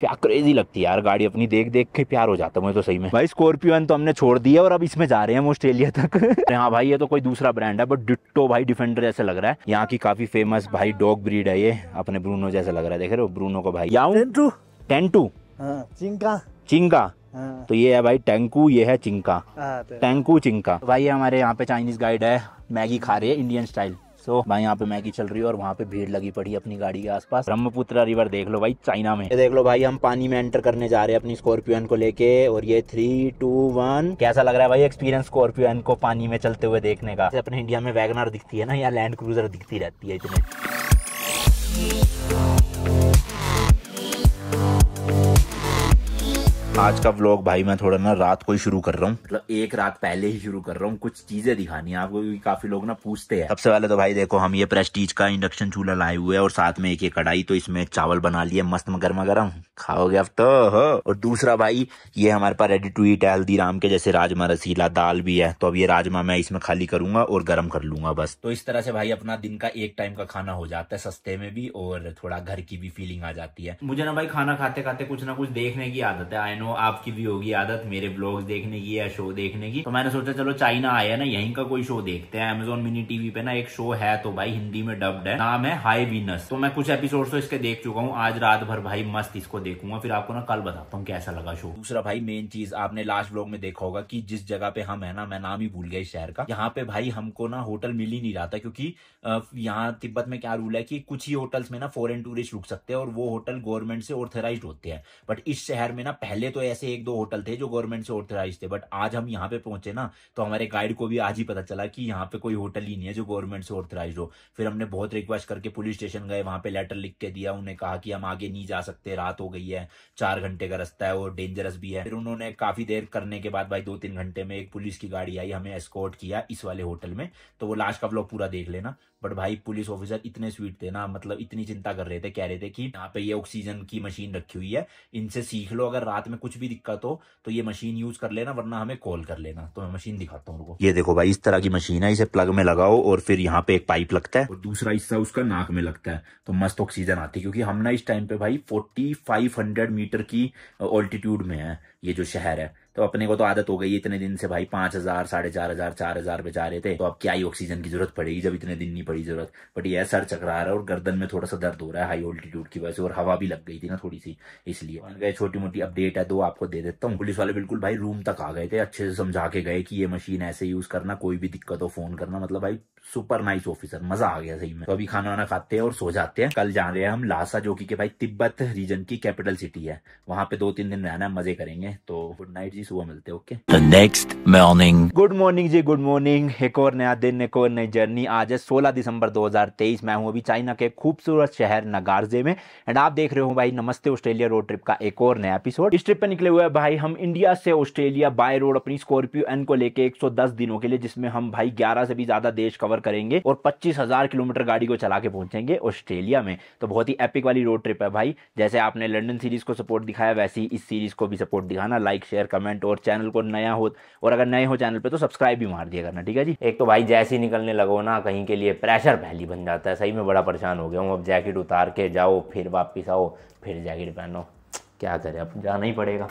क्या क्रेजी लगती है यार गाड़ी अपनी देख देख के प्यार हो जाता है मुझे तो सही में भाई स्कॉर्पियो तो हमने छोड़ दिया और अब इसमें जा रहे हैं हम ऑस्ट्रेलिया तक हाँ भाई ये तो कोई दूसरा ब्रांड है बट डिट्टो भाई डिफेंडर जैसे लग रहा है यहाँ की काफी फेमस भाई डॉग ब्रीड है ये अपने ब्रूनो जैसा लग रहा है देख रहे हो ब्रूनो को भाई टेंटू टेंटू चिंका चिंका तो ये है भाई टेंकू ये है चिंका टेंकू चिंका भाई हमारे यहाँ पे चाइनीज गाइड है मैगी खा रही है इंडियन स्टाइल सो भाई यहाँ पे मैगी चल रही है और वहाँ पे भीड़ लगी पड़ी अपनी गाड़ी के आसपास ब्रह्मपुत्र रिवर देख लो भाई चाइना में देख लो भाई हम पानी में एंटर करने जा रहे हैं अपनी स्कॉर्पियन को लेके और ये थ्री टू वन कैसा लग रहा है भाई एक्सपीरियंस स्कॉर्पियन को पानी में चलते हुए देखने का अपने इंडिया में वैगनर दिखती है ना या लैंड क्रूजर दिखती रहती है oh. आज का व्लॉग भाई मैं थोड़ा ना रात को ही शुरू कर रहा हूँ मतलब एक रात पहले ही शुरू कर रहा हूँ कुछ चीजें दिखानी है आपको क्योंकि काफी लोग ना पूछते हैं सबसे पहले तो भाई देखो हम ये प्रेस्टीज का इंडक्शन चूल्हा लाए हुए हैं और साथ में एक एक कढ़ाई तो इसमें चावल बना लिए मस्त गर्मा गर्म खाओगे अब तो हो और दूसरा भाई ये हमारे पास रेडी टू ईट हल्दीराम के जैसे राजमा रसीला दाल भी है तो अब ये राजमा मैं इसमें खाली करूंगा और गर्म कर लूंगा बस तो इस तरह से भाई अपना दिन का एक टाइम का खाना हो जाता है सस्ते में भी और थोड़ा घर की भी फीलिंग आ जाती है मुझे ना भाई खाना खाते खाते कुछ ना कुछ देखने की आदत है आई नो वो आपकी भी होगी आदत मेरे ब्लॉग देखने की या शो देखने की तो मैंने सोचा चलो चाइना आया ना यहीं का कोई शो देखते हैं अमेजोन मिनी टीवी पे ना एक शो है तो भाई हिंदी में डब्ड है नाम है हाई वीनस तो मैं कुछ एपिसोड तो इसके देख चुका हूँ आज रात भर भाई मस्त इसको देखूंगा फिर आपको ना कल बताता हूँ कैसा लगा शो दूसरा भाई मेन चीज आपने लास्ट ब्लॉग में देखा होगा की जिस जगह पे हम है ना मैं नाम ही भूल गया इस शहर का यहाँ पे भाई हमको ना होटल मिल ही नहीं रहा था क्योंकि यहाँ तिब्बत में क्या रूल है कि कुछ ही होटल्स में ना फॉरन टूरिस्ट रुक सकते हैं और वो होटल गवर्नमेंट से ऑथराइज होते हैं बट इस शहर में ना पहले पहले तो ऐसे एक दो होटल थे जो गवर्नमेंट से ऑथराइज थे बट आज हम यहाँ पे पहुंचे ना तो हमारे गाइड को भी आज ही पता चला कि यहाँ पे कोई होटल ही नहीं है जो गवर्नमेंट से ऑथराइज हो फिर हमने बहुत रिक्वेस्ट करके पुलिस स्टेशन गए वहां पे लेटर लिख के दिया उन्हें कहा कि हम आगे नहीं जा सकते रात हो गई है चार घंटे का रास्ता है और डेंजरस भी है फिर उन्होंने काफी देर करने के बाद भाई दो तीन घंटे में एक पुलिस की गाड़ी आई हमें एस्कॉर्ट किया इस वाले होटल में तो वो लास्ट का ब्लॉग पूरा देख लेना बट भाई पुलिस ऑफिसर इतने स्वीट थे ना मतलब इतनी चिंता कर रहे थे कह रहे थे कि यहाँ पे ये ऑक्सीजन की मशीन रखी हुई है इनसे सीख लो अगर रात में कुछ भी दिक्कत हो तो ये मशीन यूज कर लेना वरना हमें कॉल कर लेना तो मैं मशीन दिखाता हूँ ये देखो भाई इस तरह की मशीन है इसे प्लग में लगाओ और फिर यहाँ पे एक पाइप लगता है और दूसरा हिस्सा उसका नाक में लगता है तो मस्त ऑक्सीजन आती है क्योंकि हम ना इस टाइम पे भाई फोर्टी मीटर की ऑल्टीट्यूड में है ये जो शहर है तो अपने को तो आदत हो गई इतने दिन से भाई पांच हजार साढ़े चार हजार चार हजार पे जा रहे थे तो अब क्या ही ऑक्सीजन की जरूरत पड़ेगी जब इतने दिन नहीं पड़ी जरूरत बट यह सर चकरा रहा है और गर्दन में थोड़ा सा दर्द हो रहा है हाई ऑल्टीट्यूड की वजह से और हवा भी लग गई थी ना थोड़ी सी इसलिए छोटी मोटी अपडेट है तो आपको दे देता हूँ पुलिस वाले बिल्कुल भाई रूम तक आ गए थे अच्छे से समझा के गए कि ये मशीन ऐसे यूज करना कोई भी दिक्कत हो फोन करना मतलब भाई सुपर नाइस ऑफिसर मजा आ गया सही में तो अभी खाना वाना खाते हैं और सो जाते हैं कल जा रहे हैं हम लासा जो की भाई तिब्बत रीजन की कैपिटल सिटी है वहाँ पे दो तीन दिन रहना मजे करेंगे तो गुड नाइट जी सुबह मिलते okay next morning good morning ji good morning एक और नया दिन एक और नई जर्नी आज है सोलह दिसंबर दो मैं हूँ अभी चाइना के खूबसूरत शहर नगारजे में एंड आप देख रहे हो भाई नमस्ते ऑस्ट्रेलिया रोड ट्रिप का एक और नया एपिसोड इस ट्रिप पे निकले हुए भाई हम इंडिया से ऑस्ट्रेलिया बाय रोड अपनी स्कॉर्पियो एन को लेके एक दिनों के लिए जिसमें हम भाई ग्यारह से भी ज्यादा देश कवर कवर करेंगे और पच्चीस हजार किलोमीटर गाड़ी को चला के पहुंचेंगे ऑस्ट्रेलिया में तो बहुत ही एपिक वाली रोड ट्रिप है भाई जैसे आपने लंडन सीरीज को सपोर्ट दिखाया वैसे ही इस सीरीज को भी सपोर्ट दिखाना लाइक शेयर कमेंट और चैनल को नया हो और अगर नए हो चैनल पर तो सब्सक्राइब भी मार दिया करना ठीक है जी एक तो भाई जैसे ही निकलने लगो ना कहीं के लिए प्रेशर पहली बन जाता है सही में बड़ा परेशान हो गया हूँ अब जैकेट उतार के जाओ फिर वापिस आओ फिर जैकेट पहनो क्या करें अब जाना ही पड़ेगा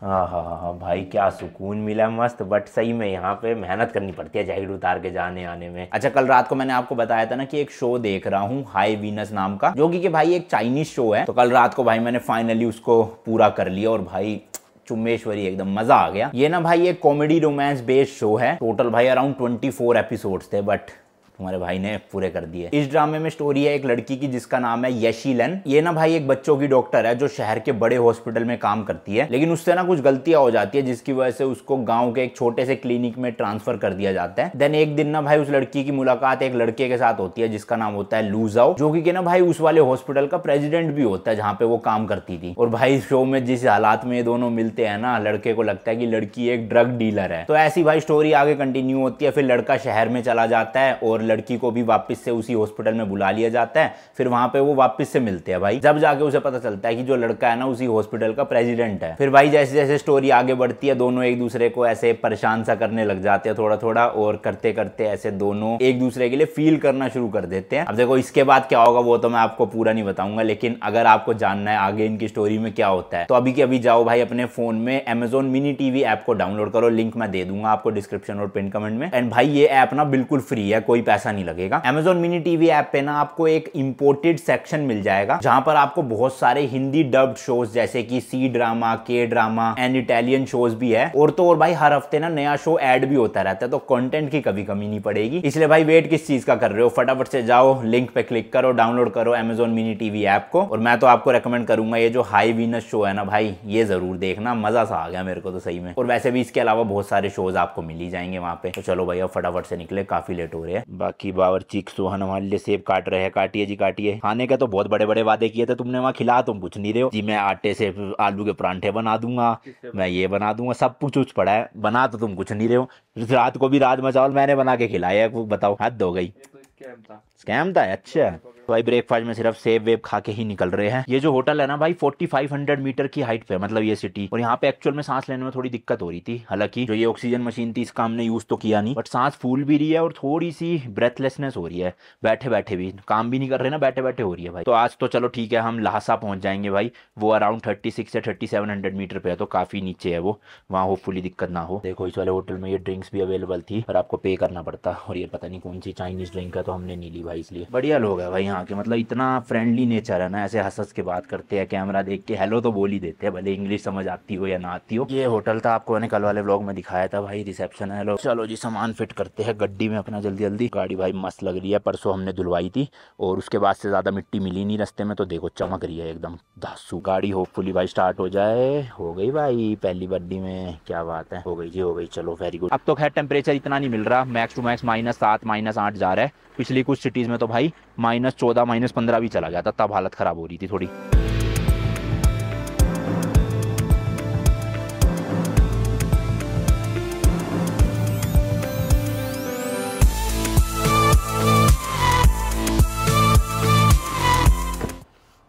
हाँ हाँ हाँ हाँ भाई क्या सुकून मिला मस्त बट सही में यहाँ पे मेहनत करनी पड़ती है जैकेट उतार के जाने आने में अच्छा कल रात को मैंने आपको बताया था ना कि एक शो देख रहा हूँ हाई वीनस नाम का जो कि, भाई एक चाइनीज शो है तो कल रात को भाई मैंने फाइनली उसको पूरा कर लिया और भाई चुम्बेश्वरी एकदम मजा आ गया ये ना भाई एक कॉमेडी रोमांस बेस्ड शो है टोटल भाई अराउंड 24 एपिसोड्स थे बट तुम्हारे भाई ने पूरे कर दिए इस ड्रामे में स्टोरी है एक लड़की की जिसका नाम है यशीलन ये ना भाई एक बच्चों की डॉक्टर है जो शहर के बड़े हॉस्पिटल में काम करती है लेकिन उससे ना कुछ गलतियां हो जाती है जिसकी वजह से उसको गाँव के एक छोटे से क्लिनिक में ट्रांसफर कर दिया जाता है देन एक दिन ना भाई उस लड़की की मुलाकात एक लड़के के साथ होती है जिसका नाम होता है लूजाओ जो की ना भाई उस वाले हॉस्पिटल का प्रेजिडेंट भी होता है जहाँ पे वो काम करती थी और भाई शो में जिस हालात में ये दोनों मिलते हैं ना लड़के को लगता है कि लड़की एक ड्रग डीलर है तो ऐसी भाई स्टोरी आगे कंटिन्यू होती है फिर लड़का शहर में चला जाता है और लड़की को भी वापस से उसी हॉस्पिटल में बुला लिया जाता है फिर वहां पे वो वापस से मिलते हैं भाई जब जाके उसे पता चलता है कि जो लड़का है ना उसी हॉस्पिटल का प्रेसिडेंट है फिर भाई जैसे जैसे स्टोरी आगे बढ़ती है दोनों एक दूसरे को ऐसे परेशान सा करने लग जाते हैं थोड़ा थोड़ा और करते करते ऐसे दोनों एक दूसरे के लिए फील करना शुरू कर देते हैं अब देखो इसके बाद क्या होगा वो तो मैं आपको पूरा नहीं बताऊंगा लेकिन अगर आपको जानना है आगे इनकी स्टोरी में क्या होता है तो अभी के अभी जाओ भाई अपने फोन में एमेजोन मिनी टीवी ऐप को डाउनलोड करो लिंक मैं दे दूंगा आपको डिस्क्रिप्शन और पिन कमेंट में एंड भाई ये ऐप ना बिल्कुल फ्री है कोई पैसा नहीं लगेगा एमेजोन मिनी टीवी ऐप पे ना आपको एक इम्पोर्टेड सेक्शन मिल जाएगा जहां पर आपको बहुत सारे हिंदी डब्ड शोज जैसे कि C drama K drama and Italian shows भी है और तो और भाई हर हफ्ते ना नया शो एड भी होता रहता है तो कंटेंट की कभी कमी नहीं पड़ेगी इसलिए भाई वेट किस चीज का कर रहे हो फटाफट से जाओ लिंक पे क्लिक करो डाउनलोड करो अमेजोन मिनी टीवी ऐप को और मैं तो आपको रेकमेंड करूंगा ये जो हाई वीनस शो है ना भाई ये जरूर देखना मजा सा आ गया मेरे को तो सही में और वैसे भी इसके अलावा बहुत सारे शोज आपको मिल ही जाएंगे वहां पे तो चलो भाई अब फटाफट से निकले काफी लेट हो रहे हैं बाकी बावरची सोहन वाले सेब काट रहे हैं काटिए जी काटिए खाने के तो बहुत बड़े बड़े वादे किए थे तुमने वहाँ खिला तुम तो कुछ नहीं रहे हो जी मैं आटे से आलू के परांठे बना दूंगा मैं ये बना दूंगा सब कुछ उछ पड़ा है बना तो तुम कुछ नहीं रहे हो रात को भी राजमा चावल मैंने बना के खिलाया बताओ हद हो गई स्कैम तो था स्कैम था अच्छा तो भाई ब्रेकफास्ट में सिर्फ सेब वेब खा के ही निकल रहे हैं ये जो होटल है ना भाई फोर्टी फाइव हंड्रेड मीटर की हाइट पे मतलब ये सिटी और यहाँ पे एक्चुअल में सांस लेने में थोड़ी दिक्कत हो रही थी हालांकि जो ये ऑक्सीजन मशीन थी इसका हमने यूज तो किया नहीं बट सांस फूल भी रही है और थोड़ी सी ब्रेथलेसनेस हो रही है बैठे बैठे भी काम भी नहीं कर रहे ना बैठे बैठे हो रही है भाई तो आज तो चलो ठीक है हम लहासा पहुंच जाएंगे भाई वो अराउंड थर्टी सिक्स या थर्टी सेवन हंड्रेड मीटर पे है तो काफी नीचे है वो वहाँ होपफुली दिक्कत ना हो देखो इस वाले होटल में ये ड्रिंक्स भी अवेलेबल थी और आपको पे करना पड़ता और ये पता नहीं कौन सी चाइनीज ड्रिंक है तो हमने नहीं ली भाई इसलिए बढ़िया लोग है भाई यहाँ यहाँ के मतलब इतना फ्रेंडली नेचर है ना ऐसे हंस हंस के बात करते हैं कैमरा देख के हेलो तो बोल ही देते हैं भले इंग्लिश समझ आती हो या ना आती हो ये होटल था आपको मैंने कल वाले ब्लॉग में दिखाया था भाई रिसेप्शन है हेलो चलो जी सामान फिट करते हैं गड्डी में अपना जल्दी जल्दी गाड़ी भाई मस्त लग रही है परसों हमने धुलवाई थी और उसके बाद से ज़्यादा मिट्टी मिली नहीं रस्ते में तो देखो चमक रही है एकदम धासू गाड़ी होपफुली भाई स्टार्ट हो जाए हो गई भाई पहली बड्डी में क्या बात है हो गई जी हो गई चलो वेरी गुड अब तो खैर टेम्परेचर इतना नहीं मिल रहा मैक्स टू मैक्स माइनस सात माइनस आठ जा रहा है पिछली कुछ सिटीज़ में तो भाई माइनस चौदह माइनस पंद्रह भी चला गया था तब हालत ख़राब हो रही थी थोड़ी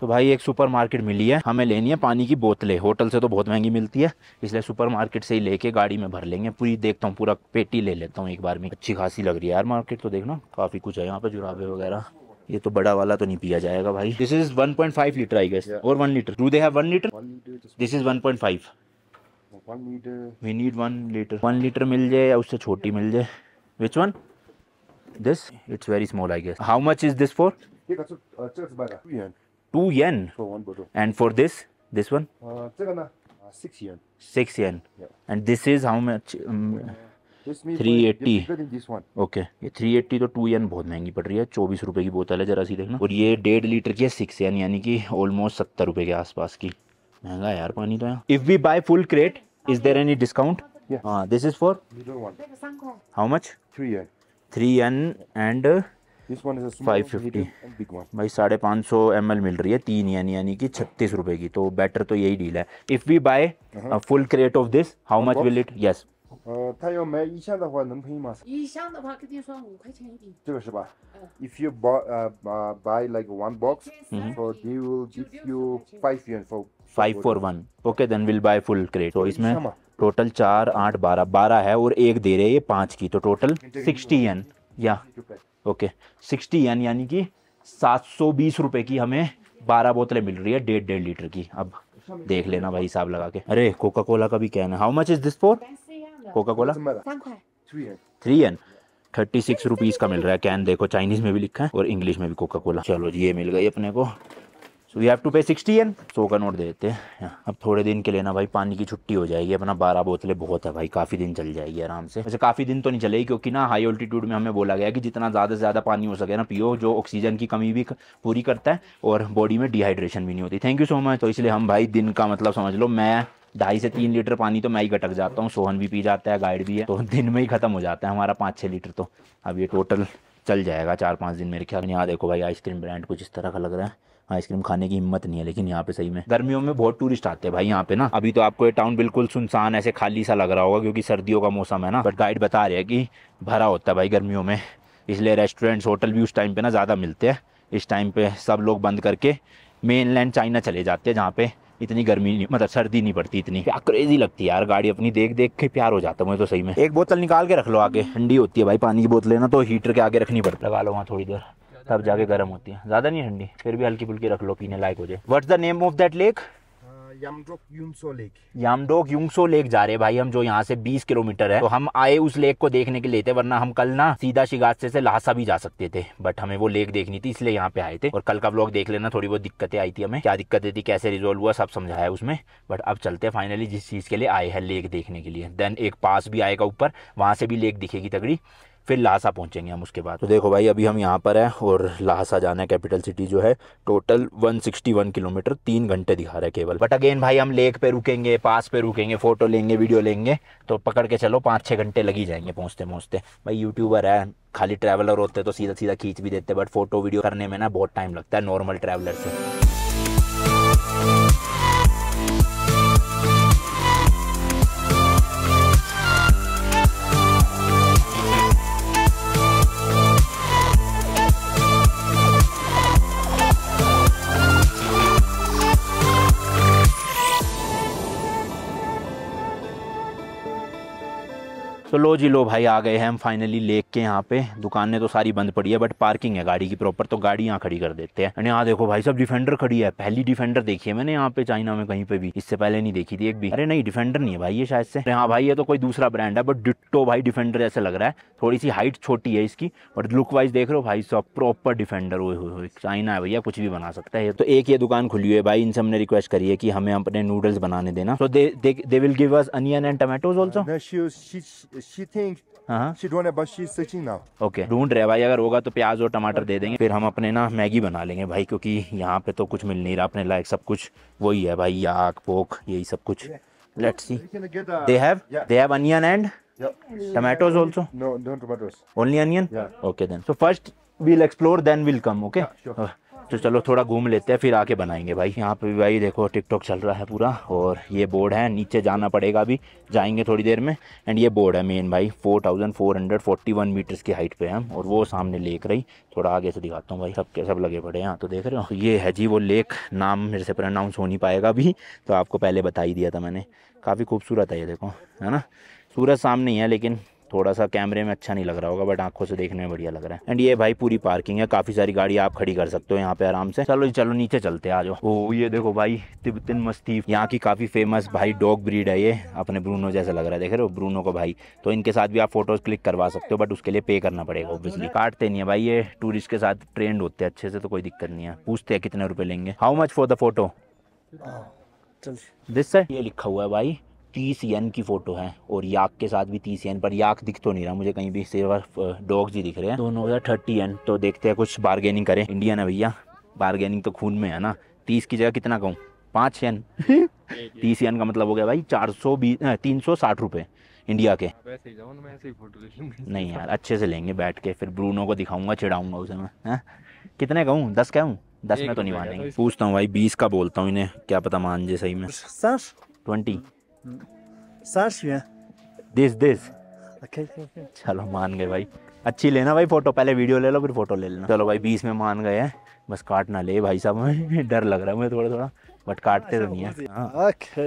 तो भाई एक सुपरमार्केट मिली है हमें लेनी है पानी की बोतलें होटल से तो बहुत महंगी मिलती है इसलिए सुपरमार्केट से ही लेके गाड़ी में भर लेंगे पूरी देखता हूँ पूरा पेटी ले लेता हूँ एक बार में अच्छी खासी लग रही है यार मार्केट तो देखना काफ़ी कुछ है यहाँ पे जुराबे वगैरह ये तो बड़ा वाला तो नहीं पिया जाएगा भाई this is one point five litre I guess और वन लीटर टू दे है 1 लीटर this is one 1.5 we need one litre one litre मिल जाए या उससे छोटी मिल जाए which one this it's very small I guess how much is this for 2 yen for one bottle. And for this, this one? Uh, uh, six yen. Six yen. Yeah. And this is how much? Um, three eighty okay ये three eighty तो two yen बहुत महंगी पड़ रही है चौबीस रुपए की बोतल है जरा सी देखना और ये डेढ़ लीटर की है सिक्स एन यानी कि ऑलमोस्ट सत्तर रुपए के आसपास की महंगा यार पानी तो यहाँ if we buy full crate is there any discount this is for how much three yen three yen and five भाई साढ़े पाँच सौ एम मिल रही है तीन यानी यानी कि छत्तीस रुपए की तो बेटर तो यही डील है if we buy full crate of this how much will it yes 呃，他要买一箱的话，能便宜吗？一箱的话，跟你说五块钱一顶。这个是吧、uh,？If you buy buy like one -hmm. so they will give you five for five for one. Okay, then we'll buy full crate. So इसमें total चार आठ बारह बारह है और एक दे रहे हैं ये की तो टोटल सिक्सटी एन या ओके सिक्सटी एन यानी कि सात सौ बीस रुपये की हमें बारह बोतलें मिल रही है डेढ़ डेढ़ लीटर की अब देख लेना भाई हिसाब लगा के अरे कोका कोला का भी कहना है how much is this four Coca Cola three yen thirty six rupees का मिल रहा है कैन देखो चाइनीज़ में भी लिखा है और इंग्लिश में भी कोका कोला चलो ये मिल गई अपने को so you have to pay sixty yen सो का नोट दे देते हैं अब थोड़े दिन के लेना भाई पानी की छुट्टी हो जाएगी अपना बारह बोतलें बहुत है भाई काफ़ी दिन चल जाएगी आराम से वैसे काफ़ी दिन तो नहीं चलेगी क्योंकि ना हाई ऑल्टीट्यूड में हमें बोला गया कि जितना ज़्यादा से ज़्यादा पानी हो सके ना पियो जो ऑक्सीजन की कमी भी पूरी करता है और बॉडी में डिहाइड्रेशन भी नहीं होती थैंक यू सो मच तो इसलिए हम भाई दिन का मतलब समझ लो मैं ढाई से तीन लीटर पानी तो मैं ही घटक जाता हूँ सोहन भी पी जाता है गाइड भी है तो दिन में ही खत्म हो जाता है हमारा पाँच छः लीटर तो अब ये टोटल चल जाएगा चार पाँच दिन मेरे ख्याल यहाँ देखो भाई आइसक्रीम ब्रांड कुछ इस तरह का लग रहा है आइसक्रीम खाने की हिम्मत नहीं है लेकिन यहाँ पे सही में गर्मियों में बहुत टूरिस्ट आते हैं भाई यहाँ पे ना अभी तो आपको ये टाउन बिल्कुल सुनसान ऐसे खाली सा लग रहा होगा क्योंकि सर्दियों का मौसम है ना बट गाइड बता रहे हैं कि भरा होता है भाई गर्मियों में इसलिए रेस्टोरेंट्स होटल भी उस टाइम पर ना ज़्यादा मिलते हैं इस टाइम पर सब लोग बंद करके मेन लैंड चाइना चले जाते हैं जहाँ पे इतनी गर्मी नहीं मतलब सर्दी नहीं पड़ती इतनी क्या क्रेजी लगती है यार गाड़ी अपनी देख देख के प्यार हो जाता है मुझे तो सही में एक बोतल निकाल के रख लो आगे ठंडी होती है भाई पानी की बोतल ना तो हीटर के आगे रखनी पड़ती लगा लो वहाँ थोड़ी देर तब जाके गर्म होती है ज़्यादा नहीं ठंडी फिर भी हल्की फुल्की रख लो पीने लायक हो जाए what's the name of that lake Yamdrok Yumtso lake जा रहे हैं भाई हम जो यहाँ से 20 किलोमीटर है तो हम आए उस लेक को देखने के लिए थे वरना हम कल ना सीधा शिगासे से लासा भी जा सकते थे बट हमें वो लेक देखनी थी इसलिए यहाँ पे आए थे और कल का ब्लॉग देख लेना थोड़ी बहुत दिक्कतें आई थी हमें क्या दिक्कतें थी कैसे रिजोल्व हुआ सब समझाया उसमें बट अब चलते फाइनली जिस चीज़ के लिए आए हैं लेक देखने के लिए देन एक पास भी आएगा ऊपर वहां से भी लेक दिखेगी तगड़ी फिर लासा पहुँचेंगे हम उसके बाद तो देखो भाई अभी हम यहाँ पर हैं और लासा जाना है कैपिटल सिटी जो है टोटल 161 किलोमीटर तीन घंटे दिखा रहा है केवल बट अगेन भाई हम लेक पे रुकेंगे पास पे रुकेंगे फ़ोटो लेंगे वीडियो लेंगे तो पकड़ के चलो पाँच छः घंटे लगी जाएंगे पहुँचते पहुँचते भाई यूट्यूबर है खाली ट्रैवलर होते तो सीधा सीधा खींच भी देते बट फोटो वीडियो करने में ना बहुत टाइम लगता है नॉर्मल ट्रैवलर से तो लो जी लो भाई आ गए हैं हम फाइनली लेक के यहाँ पे दुकानें तो सारी बंद पड़ी है बट पार्किंग है गाड़ी की प्रॉपर तो गाड़ी यहाँ खड़ी कर देते हैं एंड यहाँ देखो भाई सब डिफेंडर खड़ी है पहली डिफेंडर देखी है मैंने यहाँ पे चाइना में कहीं पे भी इससे पहले नहीं देखी थी एक भी अरे नहीं डिफेंडर नहीं है भाई ये शायद से हाँ भाई ये तो कोई दूसरा ब्रांड है बट डिट्टो भाई डिफेंडर जैसे लग रहा है थोड़ी सी हाइट छोटी है इसकी बट लुक वाइज देख रहे हो भाई सब प्रॉपर डिफेंडर हुए चाइना है भैया कुछ भी बना सकता है तो एक ये दुकान खुली हुई है भाई इनसे हमने रिक्वेस्ट करी है कि हमें अपने नूडल्स बनाने देना तो they will give us onion and tomatoes also she हाँ। ढूंढ रहे भाई अगर होगा तो प्याज और टमाटर दे देंगे फिर हम अपने ना मैगी बना लेंगे भाई क्योंकि यहाँ पे तो कुछ मिल नहीं रहा अपने लायक सब कुछ वही है भाई आग पोख यही सब कुछ let's see they have they tomatoes also no don't tomatoes only onion okay then so first we'll explore then will come okay तो चलो थोड़ा घूम लेते हैं फिर आके बनाएंगे भाई यहाँ पे भी भाई देखो टिकटॉक चल रहा है पूरा और ये बोर्ड है नीचे जाना पड़ेगा अभी जाएंगे थोड़ी देर में एंड ये बोर्ड है मेन भाई four thousand four hundred forty one metres की हाइट पे हम और वो सामने लेक रही थोड़ा आगे से दिखाता हूँ भाई सब के सब लगे पड़े यहाँ तो देख रहे हो ये है जी वो लेक नाम मेरे से प्रनाउंस हो नहीं पाएगा अभी तो आपको पहले बता ही दिया था मैंने काफ़ी खूबसूरत है ये देखो है ना सूरज सामने ही है लेकिन थोड़ा सा कैमरे में अच्छा नहीं लग रहा होगा बट आंखों से देखने में बढ़िया लग रहा है एंड ये भाई पूरी पार्किंग है काफ़ी सारी गाड़ी आप खड़ी कर सकते हो यहाँ पे आराम से चलो चलो नीचे चलते आ जाओ ओ ये देखो भाई तिब्बतन मस्ती यहाँ की काफ़ी फेमस भाई डॉग ब्रीड है ये अपने ब्रूनो जैसा लग रहा है देख रहे हो ब्रूनो को भाई तो इनके साथ भी आप फोटोज़ क्लिक करवा सकते हो बट उसके लिए पे करना पड़ेगा ऑब्वियसली काटते नहीं है भाई ये टूरिस्ट के साथ ट्रेंड होते हैं अच्छे से तो कोई दिक्कत नहीं है पूछते हैं कितने रुपए लेंगे how much for the photo this ये लिखा हुआ है भाई तीस यन की फ़ोटो है और याक के साथ भी तीस यन पर याक दिख तो नहीं रहा मुझे कहीं भी सिर्फ डॉग्स uh, ही दिख रहे हैं दोनों हज़ार थर्टी यन तो देखते हैं कुछ बारगेनिंग करें इंडिया है भैया बारगेनिंग तो खून में है ना तीस की जगह कितना कहूँ पाँच यन तीस यन का मतलब हो गया भाई चार सौ बीस uh, तीन सौ साठ रुपये इंडिया के नहीं यार अच्छे से लेंगे बैठ के फिर ब्रूनो को दिखाऊंगा चिड़ाऊंगा उसे मैं कितने कहूँ दस कहूँ दस में तो नहीं मानेंगे तो पूछता हूँ भाई बीस का बोलता हूँ इन्हें क्या पता मान जे सही में ट्वेंटी साठ हुए दिस दिस ओके चलो मान गए भाई अच्छी लेना भाई फोटो पहले वीडियो ले लो फिर फोटो ले लेना चलो भाई बीस में मान गए हैं बस काट ना ले भाई साहब डर लग रहा है मुझे थोड़ा थोड़ा बट काटते तो नहीं है ओके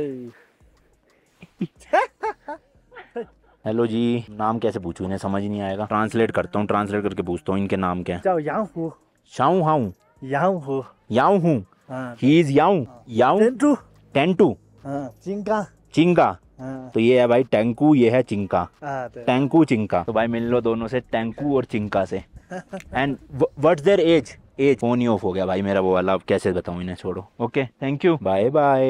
हेलो जी नाम कैसे पूछूं इन्हें समझ नहीं आएगा ट्रांसलेट करता हूँ ट्रांसलेट करके पूछता हूँ इनके नाम क्या शाऊ हाउ याऊ हो याऊ हूँ ही इज याऊ याऊ टेंटू टेंटू चिंका चिंका हाँ। तो ये है भाई टेंकू ये है चिंका हाँ, तो टैंकू चिंका तो भाई मिल लो दोनों से टेंकू और चिंका से and what's there age age phone ही ऑफ हो गया भाई मेरा वो वाला अब कैसे बताऊ इन्हें छोड़ो okay thank you bye bye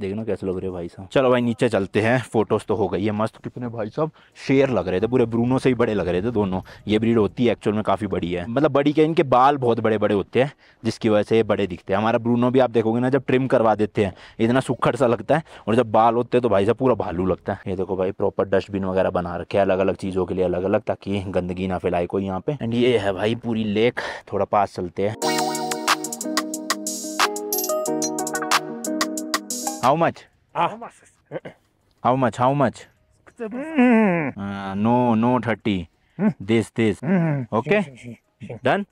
देखना कैसे लग रहे भाई साहब चलो भाई नीचे चलते हैं फोटोज़ तो हो गई है मस्त कितने भाई साहब शेर लग रहे थे पूरे ब्रूनो से ही बड़े लग रहे थे दोनों ये ब्रीड होती है एक्चुअल में काफ़ी बड़ी है मतलब बड़ी क्या इनके बाल बहुत बड़े बड़े होते हैं जिसकी वजह से ये बड़े दिखते हैं हमारा ब्रूनो भी आप देखोगे ना जब ट्रिम करवा देते हैं इतना सुखड़ सा लगता है और जब बाल होते हैं तो भाई साहब पूरा भालू लगता है ये देखो भाई प्रॉपर डस्टबिन वगैरह बना रखे अलग अलग चीज़ों के लिए अलग अलग ताकि गंदगी ना फैलाए कोई यहाँ पे एंड ये है भाई पूरी लेक थोड़ा पास चलते हैं Ah. How much? How much? How hmm. much? Ah, How much? Uh, no, no 30. Hmm. This, this. Hmm. Okay? Done?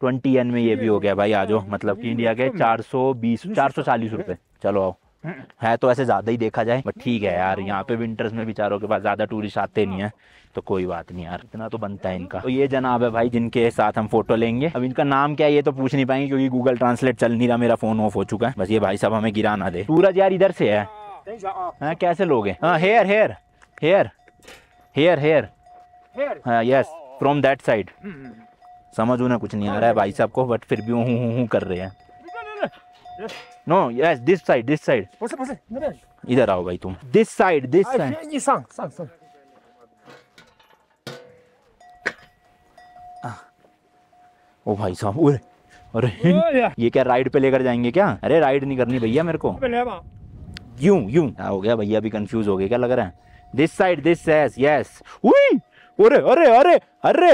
Twenty yen में ये भी हो गया भाई आ जाओ मतलब कि इंडिया के चार सौ बीस चार सौ चालीस रुपए चलो आओ है तो ऐसे ज़्यादा ही देखा जाए बट ठीक है यार यहाँ पे विंटर्स में बेचारों के पास ज़्यादा टूरिस्ट आते नहीं है तो कोई बात नहीं यार इतना तो बनता है इनका तो ये जनाब है भाई जिनके साथ हम फोटो लेंगे अब इनका नाम क्या है ये तो पूछ नहीं पाएंगे क्योंकि गूगल ट्रांसलेट चल नहीं रहा मेरा फोन ऑफ हो चुका है बस ये भाई साहब हमें गिरा ना दे सूरज यार इधर से है आ, हाँ, कैसे लोग हैं हाँ here here here here here हाँ यस फ्रॉम देट साइड समझ उन्हें कुछ नहीं आ रहा है भाई साहब को बट फिर भी हूँ हूँ हूँ कर रहे हैं no yes this side this side इधर आओ भाई तुम दिस साइड दिस साइड ओ भाई साहब अरे ये क्या राइड पे लेकर जाएंगे क्या अरे राइड नहीं करनी भैया मेरे को यूं यूं हो गया भैया अभी कंफ्यूज हो गए क्या लग रहा है this side this yes yes अरे अरे अरे अरे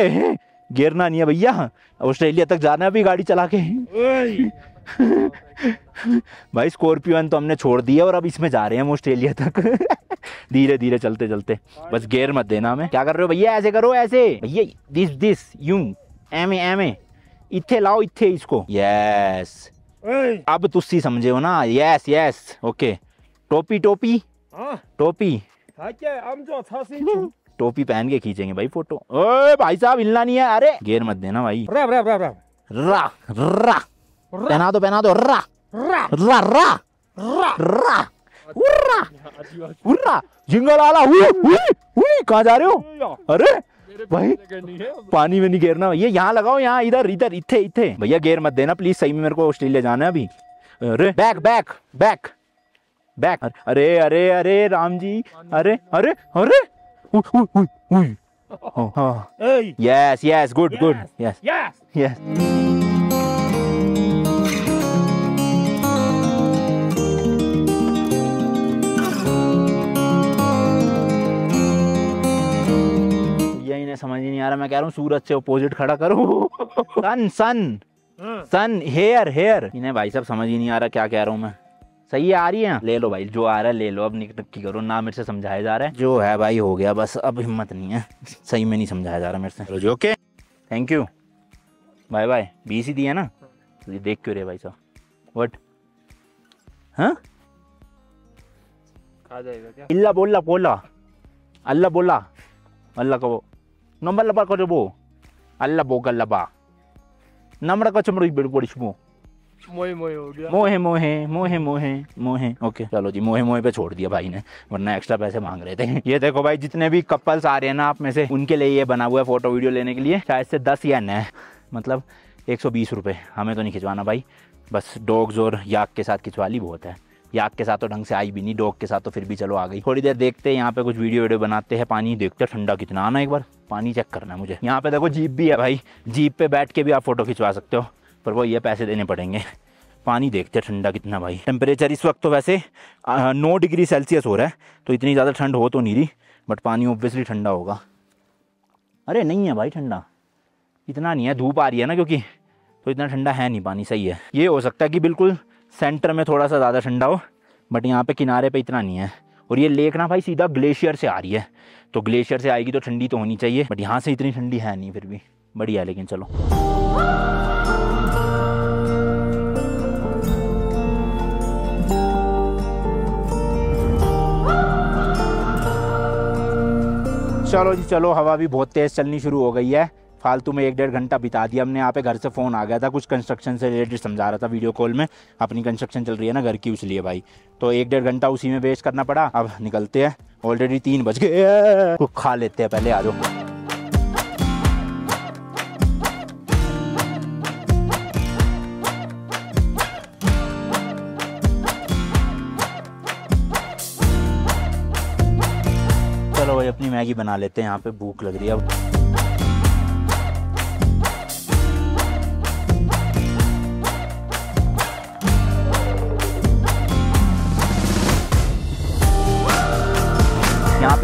गिरना नहीं है भैया ऑस्ट्रेलिया तक जाना है अभी गाड़ी चला के भाई स्कॉर्पियो तो हमने छोड़ दिया और अब इसमें जा रहे हैं हम ऑस्ट्रेलिया तक धीरे धीरे चलते चलते बस गेर मत देना हमें क्या कर रहे हो भैया ऐसे करो ऐसे भैया दिस दिस यूं एम एम इथे लाओ इथे इसको यस अब तुसी समझे हो ना यस यस ओके टोपी टोपी हाँ। टोपी हम जो टोपी पहन के खींचेंगे भाई फोटो ओ भाई साहब हिलना नहीं है अरे गेर मत देना भाई रा रा रा रा रा रा पहना दो पहना दो रा रा रा रा रा रा उर्रा उर्रा जिंगल आला हुई हुई हुई कहाँ जा रहे हो अरे भाई पानी में नहीं घेरना भैया यहाँ लगाओ यहाँ इधर इधर इथे इथे भैया गेर मत देना प्लीज सही में मेरे को ऑस्ट्रेलिया जाना है अभी अरे बैक बैक बैक बैक अरे अरे अरे राम जी अरे अरे अरे yes yes good good yes yes समझ नहीं आ रहा मैं कह रहा हूँ सूरज से अपोजिट खड़ा करूँ सन सन सन हेयर हेयर इन्हें भाई साहब समझ ही नहीं आ रहा क्या कह रहा हूँ मैं सही आ रही है ले लो भाई जो आ रहा है ले लो अब निकटक्की करो ना मेरे से समझाया जा रहा है जो है भाई हो गया बस अब हिम्मत नहीं है सही में नहीं समझाया जा रहा मेरे से okay thank you bye bye बीस ही दिया ना तो ये देख क्यों रे भाई साहब वट हाँ खा बोला बोला अल्लाह बोला अल्लाह का नम्बर लबा করব আল্লাহ বগাল লাবা নামড়া কচ মড়ি বেড় পড়িসমু मोहे मोहे हो गया मोहे मोहे मोहे मोहे मोहे ओके चलो जी मोहे मोहे पे छोड़ दिया भाई ने वरना एक्स्ट्रा पैसे मांग रहे थे ये देखो भाई जितने भी कपल्स आ रहे हैं ना आप में से उनके लिए ये बना हुआ है फोटो वीडियो लेने के लिए शायद से दस या न मतलब एक सौ बीस रुपये हमें तो नहीं खिंचवाना भाई बस डॉग्स और याक के साथ खिंचवा ली बहुत है याक के साथ तो ढंग से आई भी नहीं डॉग के साथ तो फिर भी चलो आ गई थोड़ी देर देखते हैं यहाँ पे कुछ वीडियो वीडियो बनाते हैं पानी देखते हैं ठंडा कितना आना एक बार पानी चेक करना है मुझे यहाँ पे देखो जीप भी है भाई जीप पे बैठ के भी आप फोटो खिंचवा सकते हो पर वो ये पैसे देने पड़ेंगे पानी देखते ठंडा कितना भाई टेम्परेचर इस वक्त तो वैसे नौ डिग्री सेल्सियस हो रहा है तो इतनी ज़्यादा ठंड हो तो नहीं रही बट पानी ओब्वियसली ठंडा होगा अरे नहीं है भाई ठंडा इतना नहीं है धूप आ रही है ना क्योंकि तो इतना ठंडा है नहीं पानी सही है ये हो सकता है कि बिल्कुल सेंटर में थोड़ा सा ज़्यादा ठंडा हो बट यहाँ पे किनारे पे इतना नहीं है और ये लेक ना भाई सीधा ग्लेशियर से आ रही है तो ग्लेशियर से आएगी तो ठंडी तो होनी चाहिए बट यहाँ से इतनी ठंडी है नहीं फिर भी बढ़िया लेकिन चलो चलो जी चलो हवा भी बहुत तेज़ चलनी शुरू हो गई है फालतू में एक डेढ़ घंटा बिता दिया हमने यहाँ पे घर से फ़ोन आ गया था कुछ कंस्ट्रक्शन से रिलेटेड समझा रहा था वीडियो कॉल में अपनी कंस्ट्रक्शन चल रही है ना घर की लिए भाई तो एक डेढ़ घंटा उसी में वेस्ट करना पड़ा अब निकलते हैं ऑलरेडी तीन बज गए तो खा लेते हैं पहले आ जाओ चलो भाई अपनी मैगी बना लेते हैं यहाँ पे भूख लग रही है अब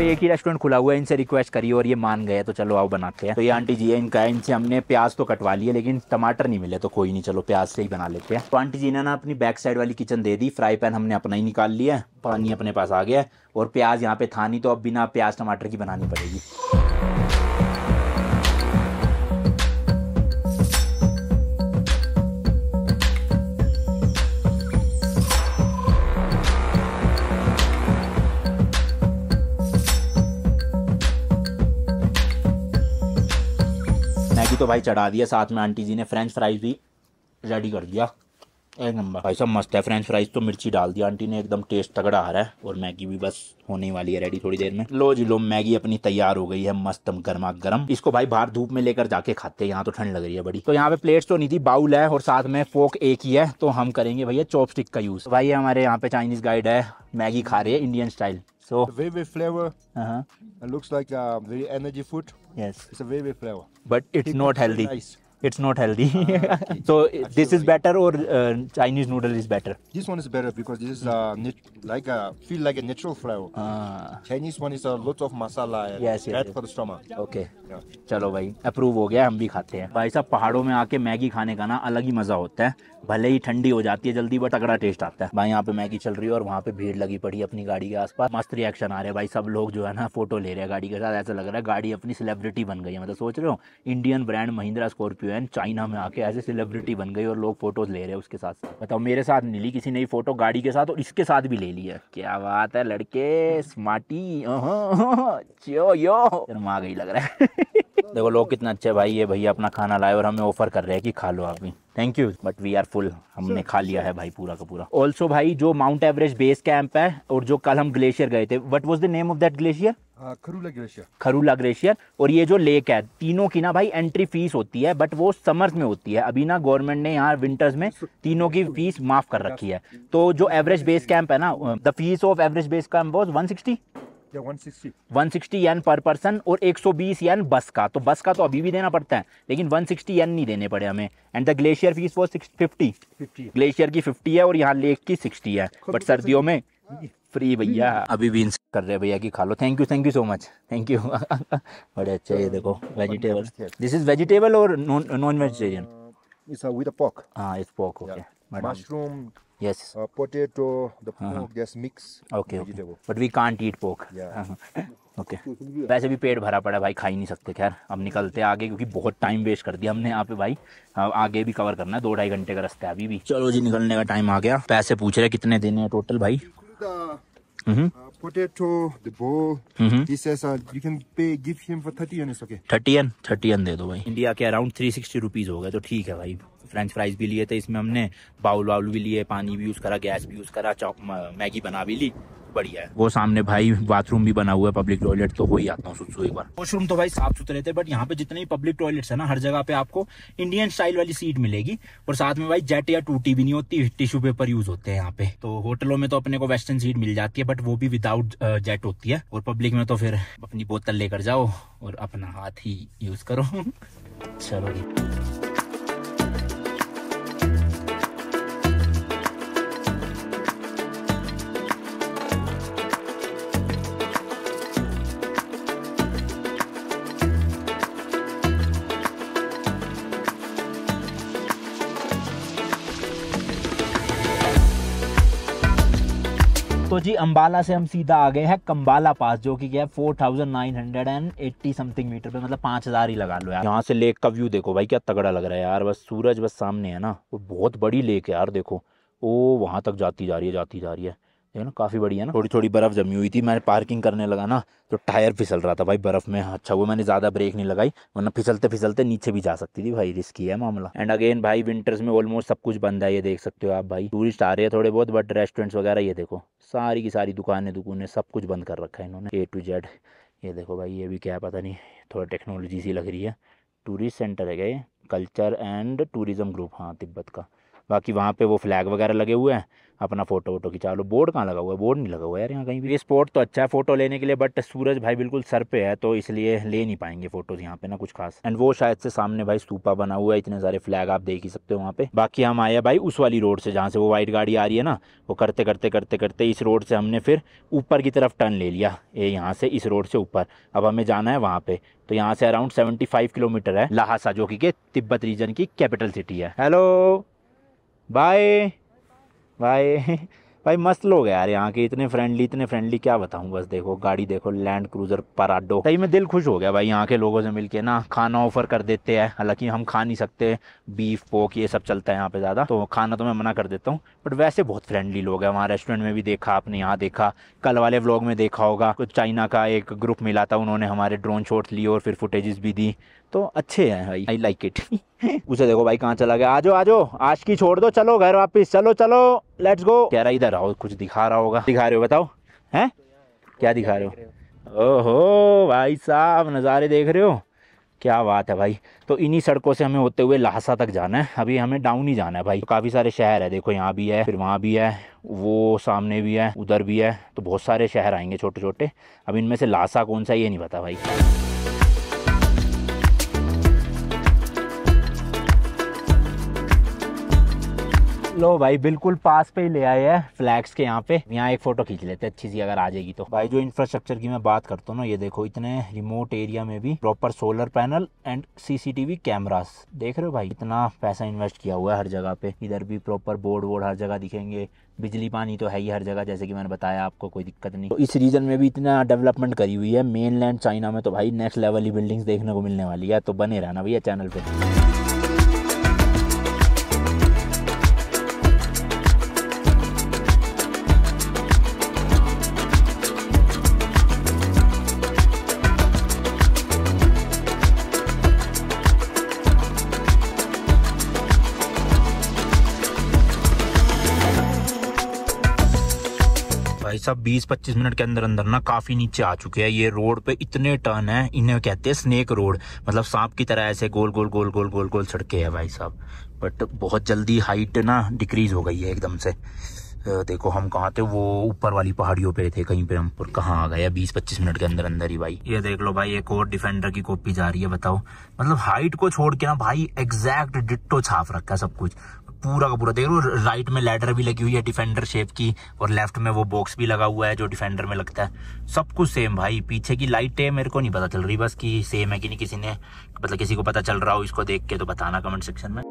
पे एक ही रेस्टोरेंट खुला हुआ है इनसे रिक्वेस्ट करी और ये मान गए तो चलो आओ बनाते हैं तो ये आंटी जी है इनका इनसे हमने प्याज तो कटवा लिया लेकिन टमाटर नहीं मिले तो कोई नहीं चलो प्याज से ही बना लेते हैं तो आंटी जी ने ना अपनी बैक साइड वाली किचन दे दी फ्राई पैन हमने अपना ही निकाल लिया पानी अपने पास आ गया और प्याज यहाँ पे था नहीं तो अब बिना प्याज टमाटर की बनानी पड़ेगी तो भाई चढ़ा दिया साथ में आंटी जी ने फ्रेंच फ्राइज भी रेडी कर दिया एक नंबर भाई सब मस्त है फ्रेंच फ्राइज तो मिर्ची डाल दी आंटी ने एकदम टेस्ट तगड़ा आ रहा है और मैगी भी बस होने वाली है रेडी थोड़ी देर में लो जी लो मैगी अपनी तैयार हो गई है मस्त गर्मा गर्म इसको भाई बाहर धूप में लेकर जाके खाते हैं यहाँ तो ठंड लग रही है बड़ी तो यहाँ पे प्लेट्स तो नहीं थी बाउल है और साथ में फोक एक ही है तो हम करेंगे भैया चॉप का यूज भाई हमारे यहाँ पे चाइनीज गाइड है मैगी खा रहे हैं Indian style So the wavy flavor. Uh-huh. It looks like a uh, very energy food. Yes. It's a wavy flavor. But it's not healthy. Nice. it's not healthy. Ah, okay. so I this is like better or uh, Chinese noodle is better? This one is better because this is uh, like a feel like a natural flour. Ah. Chinese one is a lot of masala. Yes, yes. Bad for the stomach. Okay. Yeah. चलो भाई approve हो गया हम भी खाते हैं भाई साहब पहाड़ों में आके मैगी खाने का ना अलग ही मजा होता है भले ही ठंडी हो जाती है जल्दी बट अगड़ा टेस्ट आता है भाई यहाँ पे मैगी चल रही है और वहाँ पे भीड़ लगी पड़ी अपनी गाड़ी के आसपास मस्त रिएक्शन आ रहा है भाई सब लोग जो है ना फोटो ले रहे हैं गाड़ी के साथ ऐसा लग रहा है गाड़ी अपनी सेलिब्रिटी बन गई है मतलब सोच रहे हो इंडियन ब्रांड महिंद्रा स्कॉर्पियो है चाइना में आके ऐसे सेलिब्रिटी बन गई और लोग फोटोज़ ले रहे हैं उसके साथ साथ बताओ मेरे साथ नहीं ली किसी ने फ़ोटो गाड़ी के साथ और इसके साथ भी ले ली है क्या बात है लड़के स्मार्टी यो यो शर्मा गई लग रहा है देखो लोग कितना अच्छे भाई ये भैया अपना खाना लाए और हमें ऑफर कर रहे हैं कि खा लो आप भी thank you but we are full हमने खा लिया है भाई पूरा का पूरा ऑल्सो भाई जो माउंट एवरेस्ट बेस कैंप है और जो कल हम ग्लेशियर गए थे what was the name of that glacier Karola glacier Karola glacier और ये जो लेक है तीनों की ना भाई एंट्री फीस होती है बट वो समर्स में होती है अभी ना गवर्नमेंट ने यहाँ विंटर्स में तीनों की फीस माफ कर रखी है तो जो एवरेज बेस कैंप है ना the fees of average base camp was one sixty one yuan per person और एक एन बस का तो बस का तो अभी भी देना पड़ता है लेकिन वन एन नहीं देने पड़े हमें एंड द ग्लेशियर फीस वो फिफ्टी ग्लेशियर की फिफ्टी है और यहाँ लेक की सिक्सटी है बट सर्दियों में फ्री भैया अभी भी कर रहे भैया कि खा लो thank you thank you so much thank you बड़े अच्छे ये देखो वेजिटेबल दिस इज वेजिटेबल और non vegetarian with a pork हां it's okay mushroom Yes. Uh, potato, the uh-huh. pork, uh -huh. just mix okay, Okay. But we can't eat pork. Yeah. Okay okay. वैसे भी पेट भरा पड़ा भाई खा ही नहीं सकते खैर अब निकलते आगे क्योंकि बहुत टाइम वेस्ट कर दिया हमने यहाँ पे भाई हाँ, आगे भी कवर करना है दो ढाई घंटे का रास्ता है अभी भी चलो जी निकलने का टाइम आ गया पैसे पूछ रहे कितने देने हैं टोटल भाई potato, the ball. Mm-hmm. He says uh, you can pay, give him for 30 yen, it's okay. 30 yen, 30 yen दे दो भाई इंडिया के अराउंड 360 रुपीस हो गए तो ठीक है भाई फ्रेंच फ्राइज भी लिए थे इसमें हमने बाउल वाउल भी लिए पानी भी यूज़ करा गैस भी यूज़ करा मैगी बना भी ली बढ़िया है वो सामने भाई बाथरूम भी बना हुआ है पब्लिक टॉयलेट तो वही आता हूँ एक बार वॉशरूम तो भाई साफ सुथरे थे बट यहाँ पे जितने भी पब्लिक टॉयलेट है ना हर जगह पे आपको इंडियन स्टाइल वाली सीट मिलेगी और साथ में भाई जेट या टूटी भी नहीं होती टिश्यू पेपर यूज होते हैं यहाँ पे तो होटलों में तो अपने को वेस्टर्न सीट मिल जाती है बट वो भी विदाउट जेट होती है और पब्लिक में तो फिर अपनी बोतल लेकर जाओ और अपना हाथ ही यूज करो चलो तो जी अम्बाला से हम सीधा आ गए हैं कम्बाला पास जो कि क्या है four thousand nine hundred and eighty something meter पे मतलब पांच हज़ार ही लगा लो यार यहाँ से लेक का व्यू देखो भाई क्या तगड़ा लग रहा है यार बस सूरज बस सामने है ना वो बहुत बड़ी लेक है यार देखो ओ वहाँ तक जाती जा रही है जाती जा रही है देखो ना काफ़ी बढ़िया ना थोड़ी थोड़ी बर्फ़ जमी हुई थी मैंने पार्किंग करने लगा ना तो टायर फिसल रहा था भाई बर्फ़ में हाँ, अच्छा वो मैंने ज़्यादा ब्रेक नहीं लगाई वरना फिसलते फिसलते नीचे भी जा सकती थी भाई रिस्की है मामला एंड अगेन भाई विंटर्स में ऑलमोस्ट सब कुछ बंद है ये देख सकते हो आप भाई टूरिस्ट आ रहे हैं थोड़े बहुत बट रेस्टोरेंट्स वगैरह ये देखो सारी की सारी दुकानें दुकानें सब कुछ बंद कर रखा है इन्होंने ए टू जेड ये देखो भाई ये भी क्या पता नहीं थोड़ा टेक्नोलॉजी सी लग रही है टूरिस्ट सेंटर है गए कल्चर एंड टूरिज्म ग्रुप हाँ तिब्बत का बाकी वहाँ पे वो फ्लैग वगैरह लगे हुए हैं अपना फ़ोटो वोटो खिंचा लो बोर्ड कहाँ लगा हुआ है बोर्ड नहीं लगा हुआ है यार यहाँ कहीं भी ये स्पॉट तो अच्छा है फ़ोटो लेने के लिए बट सूरज भाई बिल्कुल सर पे है तो इसलिए ले नहीं पाएंगे फोटोज़ यहाँ पे ना कुछ खास एंड वो शायद से सामने भाई स्तूपा बना हुआ है इतने सारे फ्लैग आप देख ही सकते हो वहाँ पे बाकी हम आए भाई उस वाली रोड से जहाँ से वो वाइट गाड़ी आ रही है ना वो करते करते करते करते इस रोड से हमने फिर ऊपर की तरफ टर्न ले लिया ये यहाँ से इस रोड से ऊपर अब हमें जाना है वहाँ पे तो यहाँ से अराउंड सेवेंटी किलोमीटर है लाहासा जो कि तिब्बत रीजन की कैपिटल सिटी है हेलो बाय बाय भाई मस्त लोग हैं यार यहाँ के इतने फ्रेंडली इतने फ्रेंडली क्या बताऊँ बस देखो गाड़ी देखो लैंड क्रूजर पराडो सही में दिल खुश हो गया भाई यहाँ के लोगों से मिलके ना खाना ऑफर कर देते हैं हालांकि हम खा नहीं सकते बीफ पोक ये सब चलता है यहाँ पे ज़्यादा तो खाना तो मैं मना कर देता हूँ बट वैसे बहुत फ्रेंडली लोग हैं वहाँ रेस्टोरेंट में भी देखा आपने यहाँ देखा कल वाले ब्लॉग में देखा होगा कुछ चाइना का एक ग्रुप मिला था उन्होंने हमारे ड्रोन शॉट्स लिए और फिर फुटेजेस भी दी तो अच्छे हैं भाई आई लाइक इट उसे देखो भाई कहाँ चला गया आजो आजो आज की छोड़ दो चलो घर वापिस चलो चलो लेट्स गो कह रहा इधर आओ कुछ दिखा रहा होगा दिखा रहे हो बताओ हैं क्या दिखा रहे हो ओहो भाई साहब नज़ारे देख रहे हो क्या बात है भाई तो इन्हीं सड़कों से हमें होते हुए लहासा तक जाना है अभी हमें डाउन ही जाना है भाई तो काफ़ी सारे शहर है देखो यहाँ भी है फिर वहाँ भी है वो सामने भी है उधर भी है तो बहुत सारे शहर आएंगे छोटे छोटे अब इनमें से लासा कौन सा ये नहीं पता भाई लो भाई बिल्कुल पास पे ही ले आए हैं फ्लैग्स के यहाँ पे यहाँ एक फोटो खींच लेते हैं अच्छी सी अगर आ जाएगी तो भाई जो इंफ्रास्ट्रक्चर की मैं बात करता हूँ ना ये देखो इतने रिमोट एरिया में भी proper solar panel and CCTV cameras देख रहे हो भाई इतना पैसा इन्वेस्ट किया हुआ है हर जगह पे इधर भी प्रॉपर बोर्ड वोर्ड हर जगह दिखेंगे बिजली पानी तो है ही हर जगह जैसे कि मैंने बताया आपको कोई दिक्कत नहीं तो इस रीजन में भी इतना डेवलपमेंट करी हुई है मेन लैंड चाइना में तो भाई नेक्स्ट लेवल ही बिल्डिंग्स देखने को मिलने वाली है तो बने रहना भैया चैनल पर साहब 20-25 मिनट के अंदर अंदर ना काफी नीचे आ चुके हैं ये रोड पे इतने टर्न है इन्हें कहते हैं स्नेक रोड मतलब सांप की तरह ऐसे गोल गोल गोल गोल गोल गोल सड़के है भाई साहब बट बहुत जल्दी हाइट ना डिक्रीज हो गई है एकदम से देखो हम कहाँ थे वो ऊपर वाली पहाड़ियों पे थे कहीं पे हम पर कहाँ आ गए बीस पच्चीस मिनट के अंदर अंदर ही भाई ये देख लो भाई एक और डिफेंडर की कॉपी जा रही है बताओ मतलब हाइट को छोड़ के ना भाई एग्जैक्ट डिट्टो छाप रखा है सब कुछ पूरा का पूरा देख रहे हो राइट में लैडर भी लगी हुई है डिफेंडर शेप की और लेफ्ट में वो बॉक्स भी लगा हुआ है जो डिफेंडर में लगता है सब कुछ सेम भाई पीछे की लाइट है मेरे को नहीं पता चल रही बस की सेम है कि नहीं किसी ने मतलब किसी को पता चल रहा हो इसको देख के तो बताना कमेंट सेक्शन में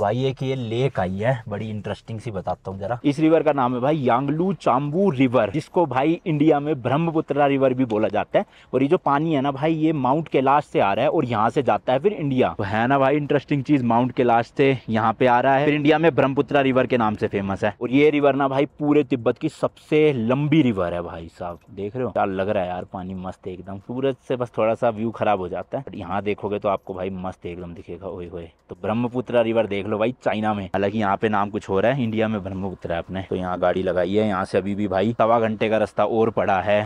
भाई एक ये लेक आई है बड़ी इंटरेस्टिंग सी बताता हूँ जरा इस रिवर का नाम है भाई यांगलू चांबू रिवर जिसको भाई इंडिया में ब्रह्मपुत्रा रिवर भी बोला जाता है और ये जो पानी है ना भाई ये माउंट कैलाश से आ रहा है और यहाँ से जाता है फिर इंडिया तो है ना भाई इंटरेस्टिंग चीज माउंट कैलाश से यहाँ पे आ रहा है फिर इंडिया में ब्रह्मपुत्रा रिवर के नाम से फेमस है और ये रिवर ना भाई पूरे तिब्बत की सबसे लंबी रिवर है भाई साहब देख रहे हो यार लग रहा है यार पानी मस्त एकदम सूरज से बस थोड़ा सा व्यू खराब हो जाता है यहाँ देखोगे तो आपको भाई मस्त एकदम दिखेगा ओए तो ब्रह्मपुत्रा रिवर देख लो भाई चाइना में हालांकि यहाँ पे नाम कुछ हो रहा है इंडिया में ब्रह्मपुत्र है अपने तो यहाँ गाड़ी लगाई है यहाँ से अभी भी भाई सवा घंटे का रास्ता और पड़ा है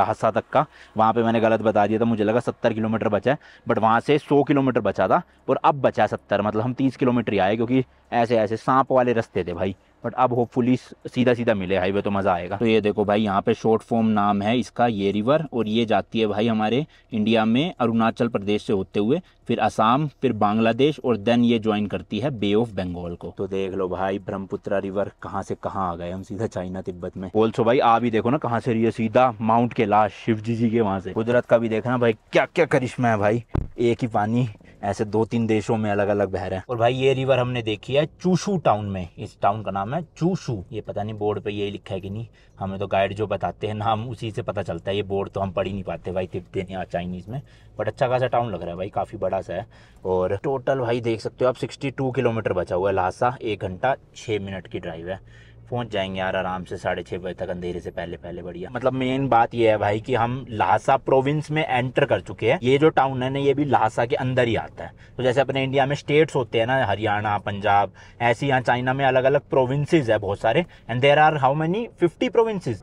लहासा तक का वहाँ पे मैंने गलत बता दिया था मुझे लगा सत्तर किलोमीटर बचा है बट वहाँ से सौ किलोमीटर बचा था और अब बचा है सत्तर मतलब हम तीस किलोमीटर ही आए क्योंकि ऐसे ऐसे सांप वाले रस्ते थे भाई बट अब होपफुली सीधा सीधा मिले हाईवे तो मज़ा आएगा तो ये देखो भाई यहाँ पे शॉर्ट फॉर्म नाम है इसका ये रिवर और ये जाती है भाई हमारे इंडिया में अरुणाचल प्रदेश से होते हुए फिर असम फिर बांग्लादेश और देन ये ज्वाइन करती है बे ऑफ बंगाल को तो देख लो भाई ब्रह्मपुत्रा रिवर कहाँ से कहाँ आ गए हम सीधा चाइना तिब्बत में बोल सो तो भाई आप ही देखो ना कहाँ से रही सीधा माउंट कैलाश शिव जी जी के वहाँ से कुदरत का भी देखना भाई क्या क्या करिश्मा है भाई एक ही पानी ऐसे दो तीन देशों में अलग अलग बह रहे हैं और भाई ये रिवर हमने देखी है चूशू टाउन में इस टाउन का नाम है चूशू ये पता नहीं बोर्ड पर ये लिखा है कि नहीं हमें तो गाइड जो बताते हैं नाम उसी से पता चलता है ये बोर्ड तो हम पढ़ ही नहीं पाते भाई तिब्बत या चाइनीज़ में बट अच्छा खासा टाउन लग रहा है भाई काफ़ी बड़ा सा है और टोटल भाई देख सकते हो आप सिक्सटी किलोमीटर बचा हुआ है लासा एक घंटा छः मिनट की ड्राइव है पहुंच जाएंगे यार आराम से साढ़े छः बजे तक अंधेरे से पहले पहले बढ़िया मतलब मेन बात ये है भाई कि हम लासा प्रोविंस में एंटर कर चुके हैं ये जो टाउन है ना ये भी लासा के अंदर ही आता है तो जैसे अपने इंडिया में स्टेट्स होते हैं ना हरियाणा पंजाब ऐसे यहाँ चाइना में अलग अलग प्रोविंसेज है बहुत सारे and there are how many fifty provinces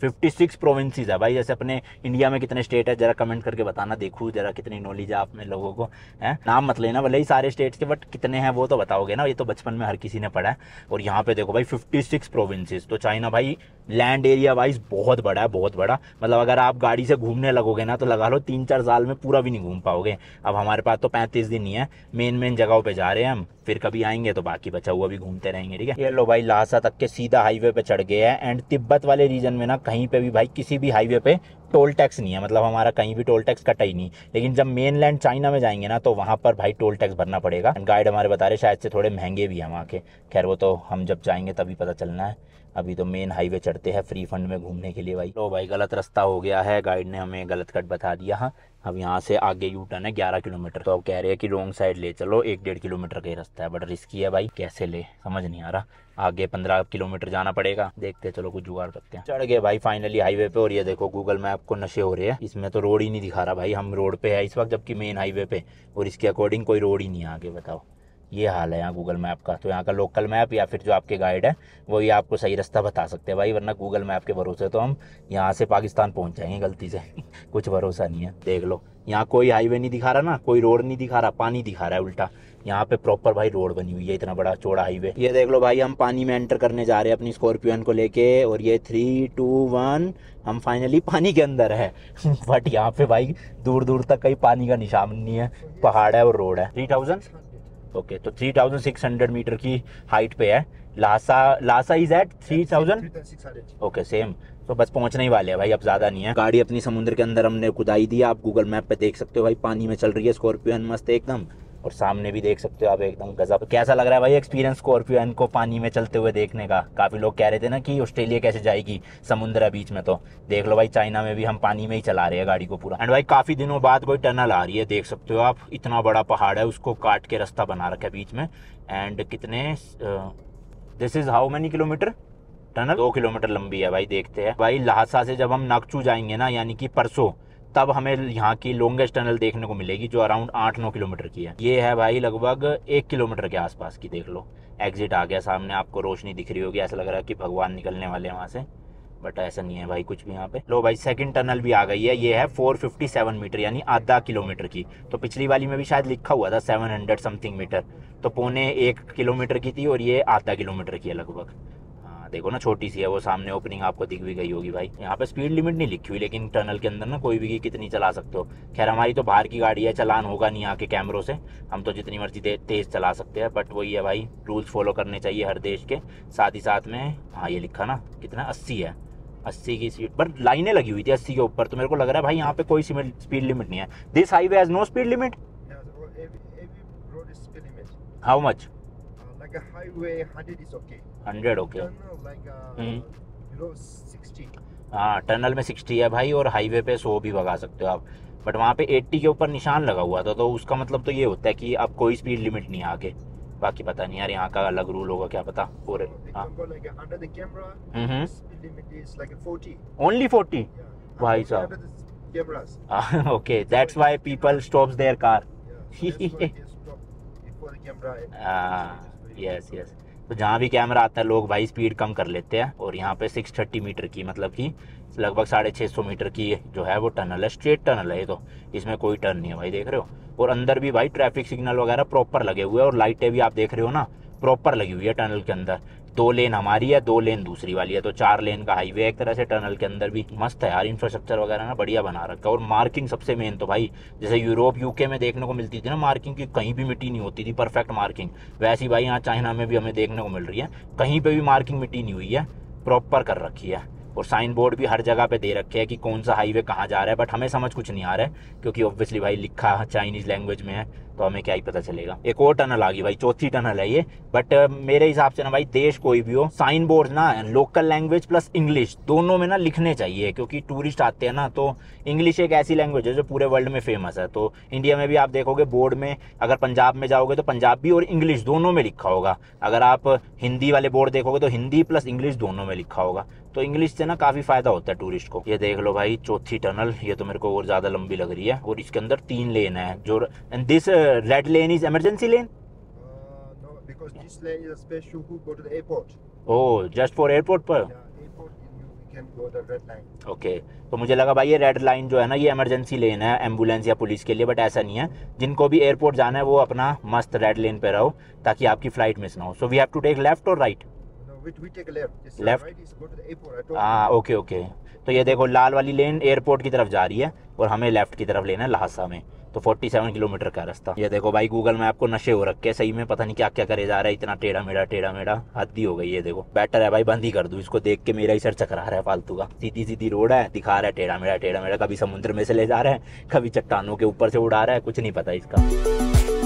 fifty six provinces है भाई जैसे अपने इंडिया में कितने स्टेट है जरा कमेंट करके बताना देखू जरा कितनी नॉलेज है आप में लोगों को है नाम मत लेना भले ही सारे स्टेट्स के बट कितने हैं वो तो बताओगे ना ये तो बचपन में हर किसी ने पढ़ा है और यहाँ पे देखो भाई फिफ्टी सिक्स प्रोविंसेज तो चाइना भाई लैंड एरिया वाइज बहुत बड़ा है बहुत बड़ा मतलब अगर आप गाड़ी से घूमने लगोगे ना तो लगा लो तीन चार साल में पूरा भी नहीं घूम पाओगे अब हमारे पास तो पैंतीस दिन ही है मेन मेन जगहों पर जा रहे हैं हम फिर कभी आएंगे तो बाकी बचा हुआ भी घूमते रहेंगे ठीक है ये लो भाई लासा तक के सीधा हाईवे पे चढ़ गए हैं एंड तिब्बत वाले रीजन में ना कहीं पे भी भाई किसी भी हाईवे पे टोल टैक्स नहीं है मतलब हमारा कहीं भी टोल टैक्स कटा ही नहीं लेकिन जब मेन लैंड चाइना में जाएंगे ना तो वहाँ पर भाई टोल टैक्स भरना पड़ेगा गाइड हमारे बता रहे शायद से थोड़े महंगे भी हैं वहाँ के खैर वो तो हम जब जाएंगे तभी पता चलना है अभी तो मेन हाईवे चढ़ते हैं फ्री फंड में घूमने के लिए भाई तो भाई गलत रास्ता हो गया है गाइड ने हमें गलत कट बता दिया हाँ अब यहाँ से आगे यू टर्न है ग्यारह किलोमीटर तो अब कह रहे हैं कि रोंग साइड ले चलो एक डेढ़ किलोमीटर का ही रास्ता है बट रिस्की है भाई कैसे ले समझ नहीं आ रहा आगे पंद्रह किलोमीटर जाना पड़ेगा देखते चलो कुछ जुगाड़ करते हैं चढ़ गए भाई फाइनली हाईवे पे और ये देखो गूगल मैप को नशे हो रहे हैं इसमें तो रोड ही नहीं दिखा रहा भाई हम रोड पे है इस वक्त जबकि मेन हाईवे पे और इसके अकॉर्डिंग कोई रोड ही नहीं है आगे बताओ ये हाल है यहाँ गूगल मैप का तो यहाँ का लोकल मैप या फिर जो आपके गाइड है वही आपको सही रास्ता बता सकते हैं भाई वरना गूगल मैप के भरोसे तो हम यहाँ से पाकिस्तान पहुँच जाएंगे गलती से कुछ भरोसा नहीं है देख लो यहाँ कोई हाईवे नहीं दिखा रहा ना कोई रोड नहीं दिखा रहा पानी दिखा रहा है उल्टा यहाँ पे प्रॉपर भाई रोड बनी हुई है इतना बड़ा चौड़ा हाईवे ये देख लो भाई हम पानी में एंटर करने जा रहे हैं अपनी स्कॉर्पियन को लेके और ये थ्री टू वन हम फाइनली पानी के अंदर है बट यहाँ पे भाई दूर दूर तक कहीं पानी का निशान नहीं है पहाड़ है और रोड है थ्री थाउजेंड ओके तो 3600 मीटर की हाइट पे है Lhasa Lhasa is at three thousand okay same तो बस पहुंचने ही वाले हैं भाई अब ज़्यादा नहीं है गाड़ी अपनी समुद्र के अंदर हमने खुदाई दी आप गूगल मैप पे देख सकते हो भाई पानी में चल रही है स्कॉर्पियो मस्त एकदम और सामने भी देख सकते हो आप एकदम गजब कैसा लग रहा है भाई एक्सपीरियंस स्कॉर्पियो एन को पानी में चलते हुए देखने का काफ़ी लोग कह रहे थे ना कि ऑस्ट्रेलिया कैसे जाएगी समुद्र है बीच में तो देख लो भाई चाइना में भी हम पानी में ही चला रहे हैं गाड़ी को पूरा एंड भाई काफ़ी दिनों बाद कोई टनल आ रही है देख सकते हो आप इतना बड़ा पहाड़ है उसको काट के रास्ता बना रखा है बीच में एंड कितने this is how many kilometer tunnel दो किलोमीटर लंबी है भाई देखते हैं भाई लहासा से जब हम नागचू जाएंगे ना यानी कि परसों तब हमें यहाँ की लॉन्गेस्ट टनल देखने को मिलेगी जो अराउंड आठ नौ किलोमीटर की है ये है भाई लगभग एक किलोमीटर के आसपास की देख लो एग्जिट आ गया सामने आपको रोशनी दिख रही होगी ऐसा लग रहा है कि भगवान निकलने वाले हैं वहाँ से बट ऐसा नहीं है भाई कुछ भी यहाँ पे लो भाई सेकंड टनल भी आ गई है ये है 457 मीटर यानी आधा किलोमीटर की तो पिछली वाली में भी शायद लिखा हुआ था 700 समथिंग मीटर तो पौने एक किलोमीटर की थी और ये आधा किलोमीटर की है लगभग हाँ देखो ना छोटी सी है वो सामने ओपनिंग आपको दिख भी गई होगी भाई यहाँ पे स्पीड लिमिट नहीं लिखी हुई लेकिन टनल के अंदर ना कोई भी कितनी चला सकते हो खैर हमारी तो बाहर की गाड़ी है चलान होगा नहीं यहाँ के कैमरों से हम तो जितनी मर्जी तेज़ चला सकते हैं बट वही है भाई रूल्स फॉलो करने चाहिए हर देश के साथ ही साथ में हाँ ये लिखा ना कितना अस्सी है अस्सी की स्पीड पर लाइनें लगी हुई थी अस्सी के ऊपर तो मेरे को लग रहा है भाई यहाँ पे कोई स्पीड लिमिट नहीं है this highway has no speed limit how much like a highway 100 is okay. 100 okay. Tunnel like uh, hmm. below 60. हाँ टनल में 60 है भाई और हाईवे पे 100 भी भगा सकते हो आप बट वहाँ पे 80 के ऊपर निशान लगा हुआ था तो उसका मतलब तो ये होता है कि आप कोई स्पीड लिमिट नहीं है आगे बाकी पता नहीं यार यहाँ का अलग रूल होगा क्या पता और ओनली फोर्टी हाँ। हम्म, हम्म। भाई साहब okay that's why people stops their car हाँ यस यस तो जहाँ भी कैमरा आता है लोग भाई स्पीड कम कर लेते हैं और यहाँ पे 630 मीटर की मतलब कि लगभग साढ़े छः सौ मीटर की जो है वो टनल है स्ट्रेट टनल है ये तो इसमें कोई टर्न नहीं है भाई देख रहे हो और अंदर भी भाई ट्रैफिक सिग्नल वगैरह प्रॉपर लगे हुए हैं और लाइटें भी आप देख रहे हो ना प्रॉपर लगी हुई है टनल के अंदर दो लेन हमारी है दो लेन दूसरी वाली है तो चार लेन का हाईवे एक तरह से टनल के अंदर भी मस्त है यार इंफ्रास्ट्रक्चर वगैरह ना बढ़िया बना रखा है और मार्किंग सबसे मेन तो भाई जैसे यूरोप यूके में देखने को मिलती थी ना मार्किंग की कहीं भी मिट्टी नहीं होती थी परफेक्ट मार्किंग वैसी भाई यहाँ चाइना में भी हमें देखने को मिल रही है कहीं पर भी मार्किंग मिट्टी नहीं हुई है प्रॉपर कर रखी है और साइन बोर्ड भी हर जगह पे दे रखे हैं कि कौन सा हाईवे कहाँ जा रहा है बट हमें समझ कुछ नहीं आ रहा है क्योंकि ऑब्वियसली भाई लिखा चाइनीज़ लैंग्वेज में है तो हमें क्या ही पता चलेगा एक और टनल आ गई भाई चौथी टनल है ये बट uh, मेरे हिसाब से ना भाई देश कोई भी हो साइन बोर्ड ना लोकल लैंग्वेज प्लस इंग्लिश दोनों में ना लिखने चाहिए क्योंकि टूरिस्ट आते हैं ना तो इंग्लिश एक ऐसी लैंग्वेज है जो पूरे वर्ल्ड में फेमस है तो इंडिया में भी आप देखोगे बोर्ड में अगर पंजाब में जाओगे तो पंजाबी और इंग्लिश दोनों में लिखा होगा अगर आप हिंदी वाले बोर्ड देखोगे तो हिंदी प्लस इंग्लिश दोनों में लिखा होगा तो इंग्लिश से ना काफ़ी फ़ायदा होता है टूरिस्ट को ये देख लो भाई चौथी टनल ये तो मेरे को और ज़्यादा लंबी लग रही है और इसके अंदर तीन लेन है जो this red lane is emergency lane? Uh, no, because this lane is a special who go to the airport. Oh, just for airport per? Yeah, airport you can go the red line. Okay, तो मुझे लगा भाई ये red line जो है ना ये emergency लेन है एम्बुलेंस या पुलिस के लिए बट ऐसा नहीं है जिनको भी एयरपोर्ट जाना है वो अपना मस्त रेड लेन पे रहो ताकि आपकी फ्लाइट मिस ना हो so we have to take left और राइट लेफ्ट हाँ ओके ओके तो ये देखो लाल वाली लेन एयरपोर्ट की तरफ जा रही है और हमें लेफ्ट की तरफ लेना है लहासा में तो 47 किलोमीटर का रास्ता ये देखो भाई गूगल मैप को नशे हो रखे सही में पता नहीं क्या क्या करे जा रहा है इतना टेढ़ा मेढ़ा टेढ़ा मेढ़ा हद्दी हो गई है देखो बेटर है भाई बंद ही कर दू इसको देख के मेरा ही सर चकरा रहा है फालतू का सीधी सीधी रोड है दिखा रहा है टेढ़ा मेढ़ा टेढ़ा मेढ़ा कभी समुद्र में से ले जा रहा है कभी चट्टानों के ऊपर से उड़ा रहा है कुछ नहीं पता इसका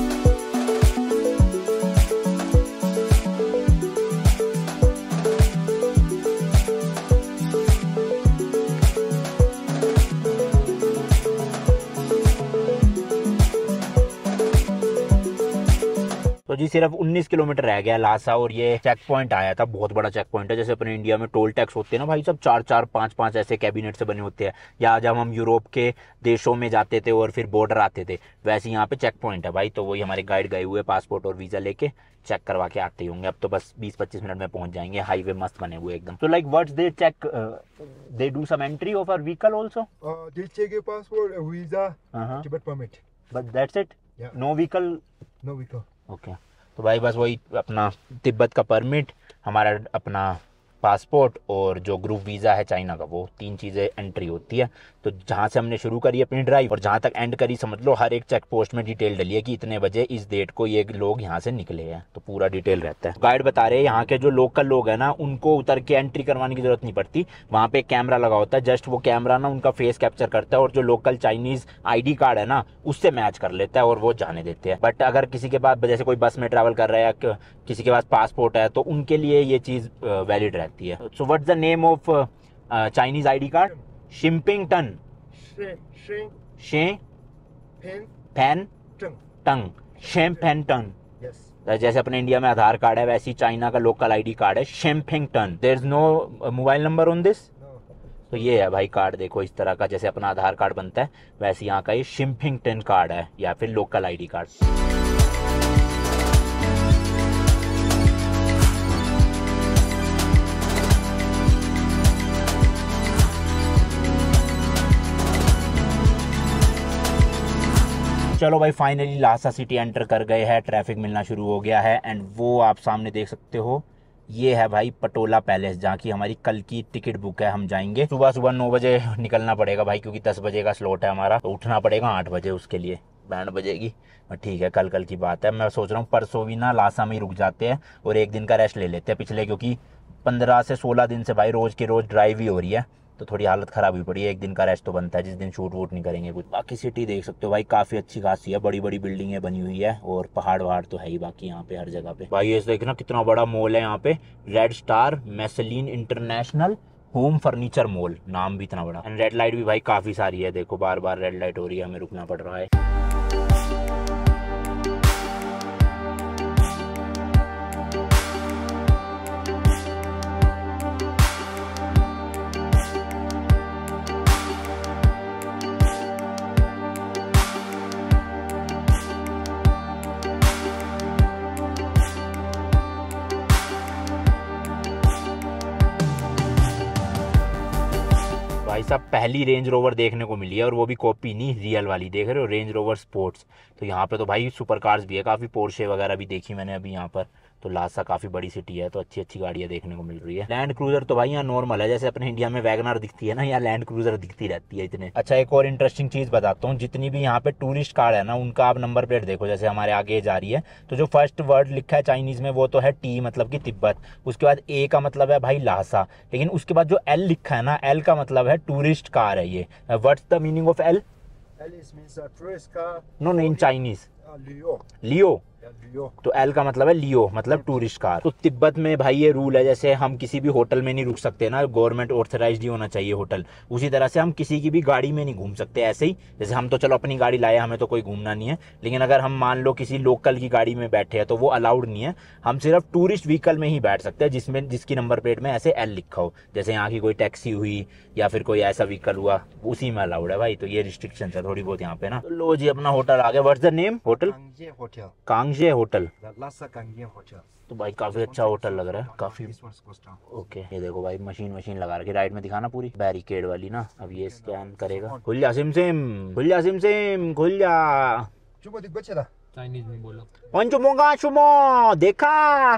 तो जी सिर्फ 19 किलोमीटर रह गया लासा और ये चेक पॉइंट आया था बहुत बड़ा चेक पॉइंट है जैसे अपने इंडिया में टोल टैक्स होते हैं ना भाई सब चार चार पांच पांच ऐसे कैबिनेट से बने होते हैं या जब हम यूरोप के देशों में जाते थे और फिर बॉर्डर आते थे वैसे यहाँ पे चेक पॉइंट है भाई तो वही हमारे गाइड गए हुए पासपोर्ट और वीज़ा लेके चेक करवा के आते होंगे अब तो बस बीस पच्चीस मिनट में पहुंच जाएंगे हाईवे मस्त बने हुए एकदम तो like words they check they do some entry of our vehicle also passport visa but that's it no vehicle no vehicle okay तो भाई बस वही अपना तिब्बत का परमिट हमारा अपना पासपोर्ट और जो ग्रुप वीज़ा है चाइना का वो तीन चीज़ें एंट्री होती है तो जहाँ से हमने शुरू करी अपनी ड्राइव और जहाँ तक एंड करी समझ लो हर एक चेक पोस्ट में डिटेल डली है कि इतने बजे इस डेट को ये लोग यहाँ से निकले हैं तो पूरा डिटेल रहता है गाइड बता रहे हैं यहाँ के जो लोकल लोग हैं ना उनको उतर के एंट्री करवाने की जरूरत नहीं पड़ती वहाँ पे कैमरा लगा होता है जस्ट वो कैमरा ना उनका फेस कैप्चर करता है और जो लोकल चाइनीज़ आई कार्ड है ना उससे मैच कर लेता है और वो जाने देते हैं बट अगर किसी के पास जैसे कोई बस में ट्रैवल कर रहा है किसी के पास पासपोर्ट है तो उनके लिए ये चीज़ वैलिड रहती है so what's the name of Chinese ID card शिम्पिंगटन फैन टंग शेम फैन टंग जैसे अपने इंडिया में आधार कार्ड है वैसे ही चाइना का लोकल आईडी कार्ड है शेम्फिंग टन there is no mobile number on this तो ये है भाई कार्ड देखो इस तरह का जैसे अपना आधार कार्ड बनता है वैसे यहाँ का ये टन कार्ड है या फिर लोकल आईडी कार्ड चलो भाई फाइनली लासा सिटी एंटर कर गए हैं ट्रैफिक मिलना शुरू हो गया है एंड वो आप सामने देख सकते हो ये है भाई पटोला पैलेस जहाँ की हमारी कल की टिकट बुक है हम जाएंगे सुबह सुबह नौ बजे निकलना पड़ेगा भाई क्योंकि दस बजे का स्लॉट है हमारा तो उठना पड़ेगा आठ बजे उसके लिए बैंड बजेगी ठीक है कल कल की बात है मैं सोच रहा हूँ परसों भी ना लासा में ही रुक जाते हैं और एक दिन का रेस्ट ले लेते हैं पिछले क्योंकि पंद्रह से सोलह दिन से भाई रोज़ के रोज़ ड्राइव ही हो रही है तो थोड़ी हालत ख़राब हुई पड़ी है एक दिन का रेस्ट तो बनता है जिस दिन शूट वूट नहीं करेंगे कुछ बाकी सिटी देख सकते हो भाई काफ़ी अच्छी खासी है बड़ी बड़ी बिल्डिंगे बनी हुई है और पहाड़ वहाड़ तो है ही बाकी यहाँ पे हर जगह पे भाई ये देखना कितना बड़ा मॉल है यहाँ पे Red Star Macalline International Home Furniture mall नाम भी इतना बड़ा एंड रेड लाइट भी भाई काफ़ी सारी है देखो बार बार रेड लाइट हो रही है हमें रुकना पड़ रहा है भाई साहब पहली रेंज रोवर देखने को मिली है और वो भी कॉपी नहीं रियल वाली देख रहे हो रेंज रोवर स्पोर्ट्स तो यहाँ पे तो भाई सुपर कार्स भी है काफ़ी पोर्शे वगैरह भी देखी मैंने अभी यहाँ पर तो लासा काफ़ी बड़ी सिटी है तो अच्छी अच्छी गाड़ियां देखने को मिल रही है लैंड क्रूजर तो भाई यहाँ नॉर्मल है जैसे अपने इंडिया में वैगनार दिखती है ना यहाँ लैंड क्रूजर दिखती रहती है इतने अच्छा एक और इंटरेस्टिंग चीज़ बताता हूँ जितनी भी यहाँ पे टूरिस्ट कार्ड है ना उनका आप नंबर प्लेट देखो जैसे हमारे आगे जा रही है तो जो फर्स्ट वर्ड लिखा है चाइनीज़ में वो तो है टी मतलब की तिब्बत उसके बाद ए का मतलब है भाई लासा लेकिन उसके बाद जो एल लिखा है ना एल का मतलब है टूरिस्ट कार है ये what the meaning of L L no no in Chinese लियो लियो तो एल का मतलब है लियो मतलब टूरिस्ट कार तो तिब्बत में भाई ये रूल है जैसे हम किसी भी होटल में नहीं रुक सकते ना गवर्नमेंट ऑथराइज ही होना चाहिए होटल उसी तरह से हम किसी की भी गाड़ी में नहीं घूम सकते ऐसे ही जैसे हम तो चलो अपनी गाड़ी लाए हमें तो कोई घूमना नहीं है लेकिन अगर हम मान लो किसी लोकल की गाड़ी में बैठे हैं तो वो अलाउड नहीं है हम सिर्फ टूरिस्ट व्हीकल में ही बैठ सकते हैं जिसमें जिसकी नंबर प्लेट में ऐसे एल लिखा हो जैसे यहाँ की कोई टैक्सी हुई या फिर कोई ऐसा व्हीकल हुआ उसी में अलाउड है भाई तो ये रिस्ट्रिक्शन है थोड़ी बहुत यहाँ पे ना तो लो जी अपना होटल आ गया वर्ट द नेम होटल कांग कांगजे होटल तो भाई काफी अच्छा होटल लग रहा है काफी ओके ये देखो भाई मशीन मशीन लगा रखी राइट में दिखाना पूरी बैरिकेड वाली ना अब ये स्कैन करेगा खुल जा सिम सिम खुल जा सिम सिम खुल जा चाइनीज में बोलो चुमो देखा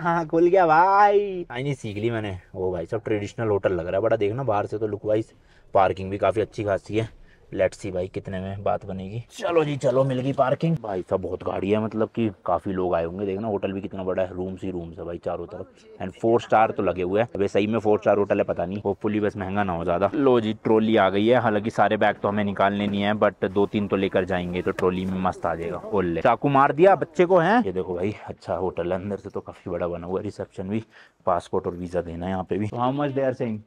हाँ खुल गया भाई चाइनीज सीख ली मैंने वो भाई सब ट्रेडिशनल होटल लग रहा है बड़ा देखना बाहर से तो लुक वाइज पार्किंग भी काफी अच्छी खासी है लेट्स सी भाई कितने में बात बनेगी चलो जी चलो मिल गई पार्किंग भाई साहब बहुत गाड़ी है मतलब कि काफ़ी लोग आए होंगे देखना होटल भी कितना बड़ा है रूम्स ही रूम्स है भाई चारों तरफ एंड फोर स्टार तो लगे हुए हैं अभी सही में फोर स्टार होटल है पता नहीं होपफुली बस महंगा ना हो ज़्यादा लो जी ट्रोली आ गई है हालांकि सारे बैग तो हमें निकालने नहीं है बट दो तीन तो लेकर जाएंगे तो ट्रोली में मस्त आ जाएगा खोल चाकू मार दिया बच्चे को है ये देखो भाई अच्छा होटल है अंदर से तो काफ़ी बड़ा बना हुआ है रिसेप्शन भी पासपोर्ट और वीज़ा देना है यहाँ पे भी how much they are saying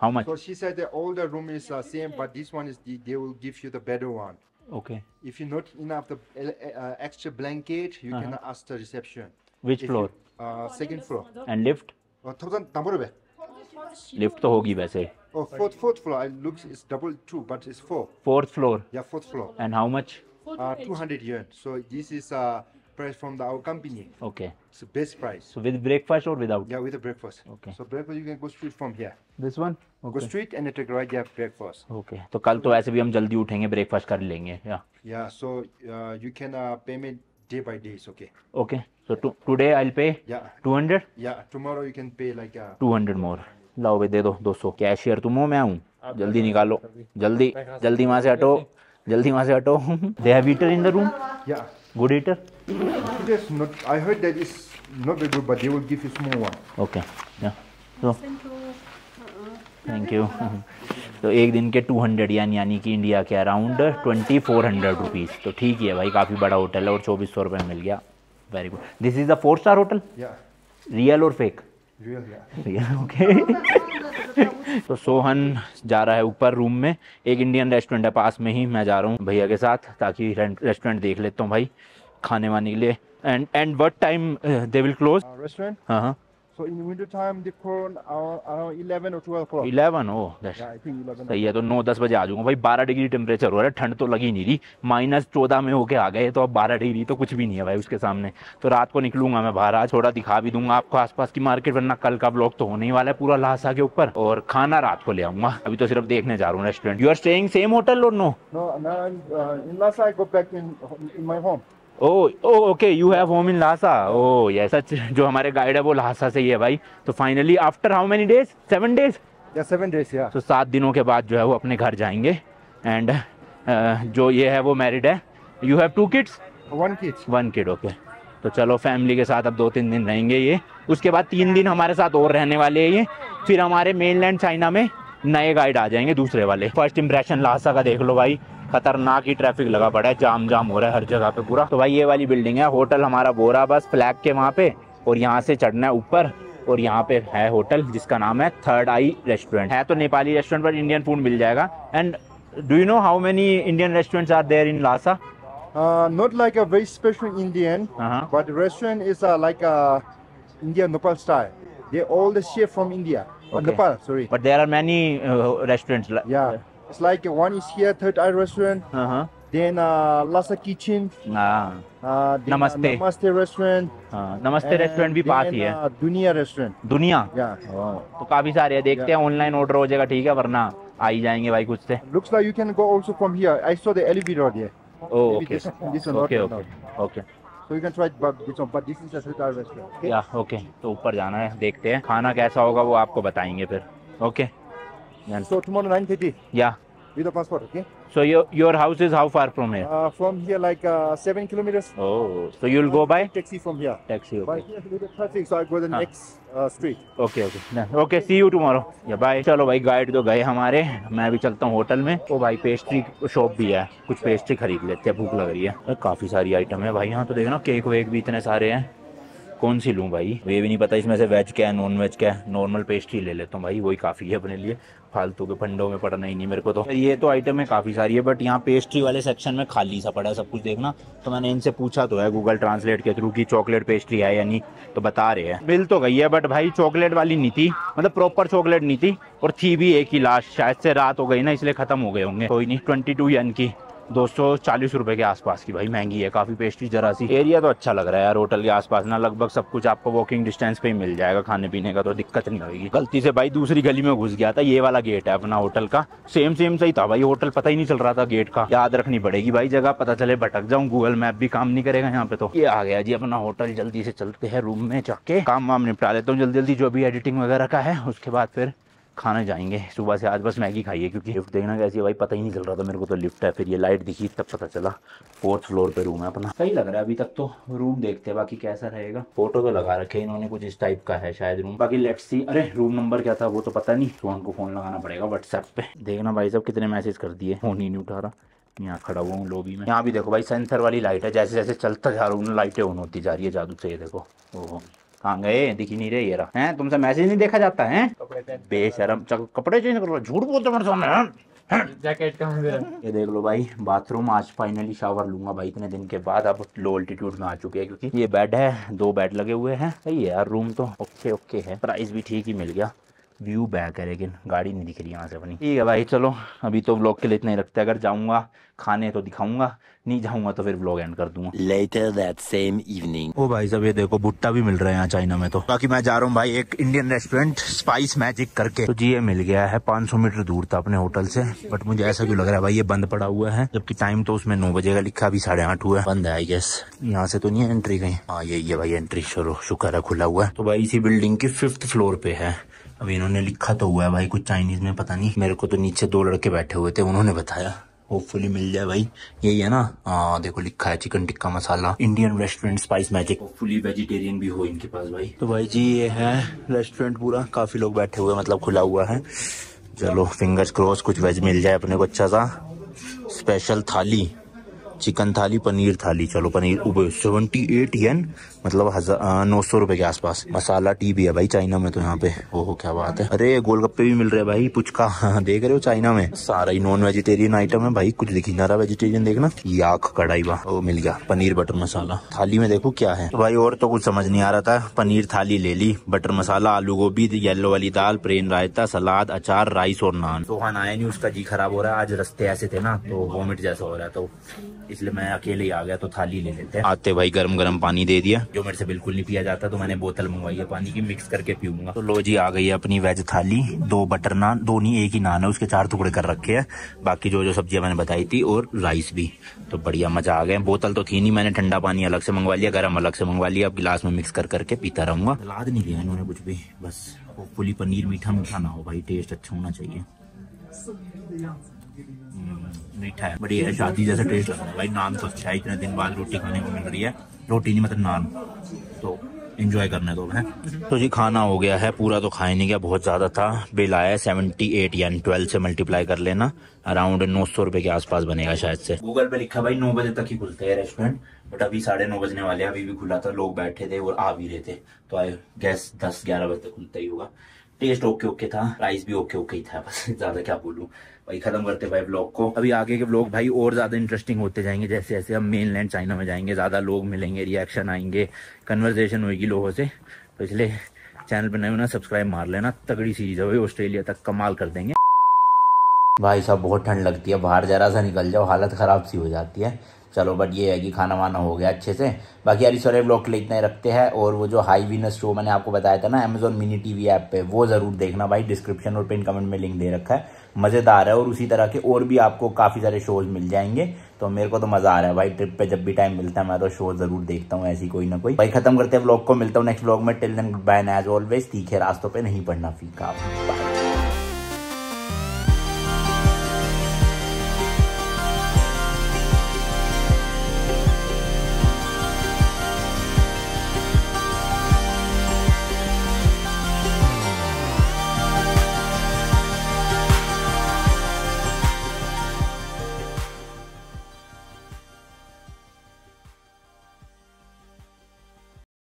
How much? Because she said the older room is the uh, same, but this one is the, they will give you the better one. Okay. If you not enough the uh, uh extra blanket, you uh -huh. can ask the reception. Which if floor? You, uh, second floor. And lift? Uh, thousand number of lift तो होगी वैसे fourth fourth floor looks is double two but is four fourth floor या fourth floor and how much 200 yen so this is uh, price from the, our company. Okay. It's the best price. So with breakfast or without? Yeah, with the breakfast. Okay. So breakfast you can go straight from here. This one? Okay. Go straight and take right there breakfast. Okay. So tomorrow, so ऐसे भी हम जल्दी उठेंगे breakfast कर लेंगे. Yeah. Yeah. So uh, you can uh, pay me day by day. okay. Okay. So to, today I'll pay. Yeah. 200. Yeah. Tomorrow you can pay like. Uh, 200 more. लाओ भाई दे दो 200 कैशियर तुम हो मैं हूँ जल्दी निकालो जल्दी जल्दी वहाँ से हटो जल्दी वहाँ से हटो they have heater in the room good heater Yes, not. I heard that it's not very good, but they will give you small one. Okay. Yeah. So. Thank you uh-uh. तो एक दिन के 200 यान यानी कि इंडिया के around 2400 four hundred rupees तो ठीक ही है भाई काफ़ी बड़ा होटल है और चौबीस सौ रुपये मिल गया very good this is a four star hotel real और फेक रियल ओके तो सोहन जा रहा है ऊपर रूम में एक इंडियन रेस्टोरेंट है पास में ही मैं जा रहा हूँ भैया के साथ ताकि रेस्टोरेंट देख लेता हूँ भाई खाने वाने के लिए and and what time they will close restaurant हाँ So in winter time they close uh, around, around 11 और 12 o'clock. 11 O that's yeah, I 11 सही है तो 9 10 बजे आ जाऊंगा भाई 12 डिग्री टेंपरेचर हो रहा है ठंड तो लगी नहीं रही माइनस 14 में होके आ गए तो अब 12 डिग्री तो कुछ भी नहीं है भाई उसके सामने तो रात को निकलूंगा मैं बाहर आज थोड़ा दिखा भी दूंगा आपको आसपास की मार्केट वरना कल का ब्लॉग तो होने ही वाला है पूरा लासा के ऊपर और खाना रात को ले आऊंगा अभी तो सिर्फ देखने जा रहा हूं restaurant you are staying same hotel और no no in Lhasa I go back in my home oh oh okay you have home in Lhasa oh ये सच जो हमारे गाइड है वो लासा से ही है भाई तो finally after how many days seven days या सेवन डेज या तो सात दिनों के बाद जो है वो अपने घर जाएंगे एंड uh, जो ये है वो मैरिड है you have two kids one kids one kid okay तो चलो फैमिली के साथ अब दो तीन दिन रहेंगे ये उसके बाद तीन दिन हमारे साथ और रहने वाले हैं ये फिर हमारे मेनलैंड चाइना में नए गाइड आ जाएंगे दूसरे वाले फर्स्ट इंप्रेशन लासा का देख लो भाई खतरनाक ही ट्रैफिक लगा पड़ा है जाम जाम हो रहा है हर जगह पे पूरा तो भाई ये वाली बिल्डिंग है होटल हमारा बोरा बस फ्लैग के वहाँ पे और यहाँ से चढ़ना है ऊपर और यहाँ पे है होटल जिसका नाम है थर्ड आई रेस्टोरेंट है तो नेपाली रेस्टोरेंट पर इंडियन फूड मिल जाएगा and do you know how many Indian restaurant are there in Lhasa not like like a very special Indian, uh -huh. but the restaurant is uh, like a Indian Nepal style. They all the chef from India, uh, okay. Nepal, It's like one is here, Third Eye Restaurant. Uh-huh. Then uh, Lhasa Kitchen. Ah. Uh, then, Namaste. Uh, Namaste restaurant हाँ, Namaste restaurant भी पास ही है दुनिया restaurant दुनिया या तो काफी सारे हैं देखते हैं ऑनलाइन ऑर्डर हो जाएगा ठीक है वरना आ ही जाएंगे भाई कुछ से looks like you can go also from here I saw the elevator here oh okay okay okay So you can try but this one, but this is a restaurant. Okay? Yeah, okay. तो ऊपर जाना है देखते हैं खाना कैसा होगा वो आपको बताएंगे फिर okay okay. Yeah. so tomorrow 9:30. Yeah. With a passport, okay? So your your house is how far from here? Uh, from here, like uh, seven kilometers. Oh, so you'll go by taxi from here. Taxi. Okay. By here, the traffic, so I go the हाँ. next uh, street. Okay, okay. No, okay, see you tomorrow. Yeah, bye. चलो भाई guide तो गए हमारे मैं भी चलता हूँ होटल में वो भाई पेस्ट्री शॉप भी है कुछ पेस्ट्री खरीद लेते हैं भूख लग रही है काफ़ी सारी आइटम है भाई यहाँ तो देखना केक वेक भी इतने सारे हैं कौन सी लूँ भाई ये भी नहीं पता इसमें से वेज क्या है नॉन वेज क्या है नॉर्मल पेस्ट्री ले लेता हूँ भाई वही काफ़ी है अपने लिए फालतू के फंडों में पड़ना ही नहीं मेरे को तो ये तो आइटम है काफ़ी सारी है बट यहाँ पेस्ट्री वाले सेक्शन में खाली सा पड़ा है सब कुछ देखना तो मैंने इनसे पूछा तो है गूगल ट्रांसलेट के थ्रू कि चॉकलेट पेस्ट्री है या नहीं तो बता रहे हैं बिल तो गई है बट भाई चॉकलेट वाली नहीं थी मतलब प्रॉपर चॉकलेट नहीं थी और थी भी एक ही लास्ट शायद से रात हो गई ना इसलिए ख़त्म हो गए होंगे कोई नहीं ट्वेंटी टू की दो सौ चालीस रुपये के आसपास की भाई महंगी है काफ़ी पेस्ट्री जरा सी एरिया तो अच्छा लग रहा है यार होटल के आसपास ना लगभग सब कुछ आपको वॉकिंग डिस्टेंस पे ही मिल जाएगा खाने पीने का तो दिक्कत नहीं होगी गलती से भाई दूसरी गली में घुस गया था ये वाला गेट है अपना होटल का सेम सेम सही था भाई होटल पता ही नहीं चल रहा था गेट का याद रखनी पड़ेगी भाई जगह पता चले भटक जाऊँ गूगल मैप भी काम नहीं करेगा यहाँ पे तो ये आ गया जी अपना होटल जल्दी से चलते है रूम में जाके काम वाम निपटा लेता हूँ जल्दी जल्दी जो भी एडिटिंग वगैरह का है उसके बाद फिर खाने जाएंगे सुबह से आज बस मैगी खाइए क्योंकि लिफ्ट देखना कैसी है भाई पता ही नहीं चल रहा था मेरे को तो लिफ्ट है फिर ये लाइट दिखी तब पता चला फोर्थ फ्लोर पे रूम है अपना सही लग रहा है अभी तक तो रूम देखते हैं बाकी कैसा रहेगा फोटो तो लगा रखे इन्होंने कुछ इस टाइप का है शायद रूम बाकी लेट सी अरे रूम नंबर क्या था वो तो पता नहीं तो उनको फ़ोन लगाना पड़ेगा व्हाट्सएप पे देखना भाई साहब कितने मैसेज कर दिए फ़ोन ही नहीं उठा रहा यहाँ खड़ा हुआ हूँ लोबी में यहाँ भी देखो भाई सेंसर वाली लाइट है जैसे जैसे चलता जा रहा हूँ लाइटें ऑन होती जा रही है जादू से ये देखो ओहो हाँ गए दिख ही नहीं रहे यार है हैं तुमसे मैसेज नहीं देखा जाता है बेशरम कपड़े चेंज कर लो झूठ बोलते मेरे सामने जैकेट का ये देख लो भाई बाथरूम आज फाइनली शावर लूंगा भाई इतने दिन के बाद अब लो अल्टीट्यूड में आ चुके हैं क्योंकि ये बेड है दो बेड लगे हुए हैं सही है यार रूम तो ओके ओके है प्राइस भी ठीक ही मिल गया व्यू बैक है लेकिन गाड़ी नहीं दिख रही यहाँ से अपनी ठीक है भाई चलो अभी तो ब्लॉक के लिए इतना ही रखते हैं अगर जाऊँगा खाने तो दिखाऊंगा नहीं जाऊंगा तो फिर ब्लॉग एंड कर दूंगा later that same evening oh भाई सब ये देखो भुट्टा भी मिल रहा है यहाँ चाइना में तो बाकी मैं जा रहा हूँ भाई एक इंडियन रेस्टोरेंट स्पाइस मैजिक करके तो जी ये मिल गया है 500 मीटर दूर था अपने होटल से बट मुझे ऐसा क्यों लग रहा है भाई ये बंद पड़ा हुआ है जबकि टाइम तो उसमें नौ बजे का लिखा अभी साढ़े आठ हुआ है बंद है आई गेस यहाँ से तो नहीं है एंट्री गई हाँ यही है भाई एंट्री शुरू शुक्र है खुला हुआ है तो भाई इसी बिल्डिंग की फिफ्थ फ्लोर पे है अभी इन्होंने लिखा तो हुआ है भाई कुछ चाइनीज में पता नहीं मेरे को तो नीचे दो लड़के बैठे हुए थे उन्होंने बताया होपफुली मिल जाए भाई यही है ना आ, हाँ, देखो लिखा है chicken tikka masala Indian restaurant Spice Magic hopefully vegetarian भी हो इनके पास भाई तो भाई जी ये है रेस्टोरेंट पूरा काफी लोग बैठे हुए मतलब खुला हुआ है चलो फिंगर्स क्रॉस कुछ वेज मिल जाए अपने को अच्छा सा स्पेशल थाली चिकन थाली पनीर थाली चलो पनीर सेवेंटी एट येन मतलब नौ सौ रुपए के आसपास मसाला टी भी है भाई चाइना में तो यहाँ पे वो क्या बात है अरे गोलगप्पे भी मिल रहे हैं भाई पुचका देख रहे हो चाइना में सारा ही नॉन वेजिटेरियन आइटम है भाई कुछ दिखी ना रहा वेजिटेरियन देखना याक कढ़ाई वाह वो मिल गया पनीर बटर मसाला थाली में देखो क्या है भाई और तो कुछ समझ नहीं आ रहा था पनीर थाली ले ली बटर मसाला आलू गोभी येलो वाली दाल प्लेन रायता सलाद अचार राइस और नान तो हाँ आया नहीं उसका जी खराब हो रहा है आज रस्ते ऐसे थे ना तो वोमिट जैसा हो रहा है तो इसलिए मैं अकेले ही आ गया तो थाली ले लेते हैं आते भाई गर्म गर्म पानी दे दिया जो मेरे से बिल्कुल नहीं पिया जाता तो मैंने बोतल मंगवाई है पानी की मिक्स करके पीऊंगा तो लो जी आ गई है अपनी वेज थाली दो बटर नान दो नहीं एक ही नान है उसके चार टुकड़े कर रखे हैं बाकी जो जो सब्जियां मैंने बताई थी और राइस भी तो बढ़िया मजा आ गए बोतल तो थी नहीं मैंने ठंडा पानी अलग से मंगवा लिया गर्म अलग से मंगवा लिया अब गिलास में मिक्स कर करके पीता रहूंगा सलाद नहीं लिया इन्होंने कुछ भी बस होपफुली पनीर मीठा मीठा ना हो भाई टेस्ट अच्छा होना चाहिए हम्म, मीठा है बढ़िया शादी जैसा टेस्ट लग रहा है भाई नाम तो अच्छा है इतने दिन बाद रोटी खाने को मिल रही है रोटी नहीं मतलब नान तो इंजॉय करने दो है तो जी खाना हो गया है पूरा तो खा ही नहीं गया बहुत ज़्यादा था बिल आया सेवेंटी एट या ट्वेल्व से मल्टीप्लाई कर लेना अराउंड नौ सौ रुपए के आसपास बनेगा शायद से गूगल पे लिखा भाई नौ बजे तक ही खुलते हैं रेस्टोरेंट बट अभी साढ़े नौ बजने वाले अभी भी खुला था लोग बैठे थे और आ भी रहे थे तो आई गैस दस ग्यारह बजे तक खुलता ही होगा टेस्ट ओके ओके था प्राइस भी ओके ओके ही था बस ज़्यादा क्या बोलूँ भाई खत्म करते भाई ब्लॉग को अभी आगे के ब्लॉग भाई और ज्यादा इंटरेस्टिंग होते जाएंगे जैसे जैसे हम मेन लैंड चाइना में जाएंगे ज्यादा लोग मिलेंगे रिएक्शन आएंगे कन्वर्जेशन होगी लोगों से तो इसलिए चैनल पर नए होना सब्सक्राइब मार लेना तगड़ी सीरीज है भाई ऑस्ट्रेलिया तक कमाल कर देंगे भाई साहब बहुत ठंड लगती है बाहर जरा सा निकल जाओ हालत ख़राब सी हो जाती है चलो बट ये है कि खाना वाना हो गया अच्छे से बाकी यार इस वाले ब्लॉग के लिए इतना ही रखते हैं और वो जो हाई विनस शो मैंने आपको बताया था ना अमेजोन मिनी टीवी ऐप पे वो ज़रूर देखना भाई डिस्क्रिप्शन और पिन कमेंट में लिंक दे रखा है मज़ेदार है और उसी तरह के और भी आपको काफ़ी सारे शोज़ मिल जाएंगे तो मेरे को तो मज़ा आ रहा है भाई ट्रिप पे जब भी टाइम मिलता है मैं तो शो ज़रूर देखता हूँ ऐसी कोई ना कोई भाई खत्म करते हैं ब्लॉग को मिलता हूँ नेक्स्ट ब्लॉग में till then good bye as always तीखे रास्तों पर नहीं पढ़ना फीका बाय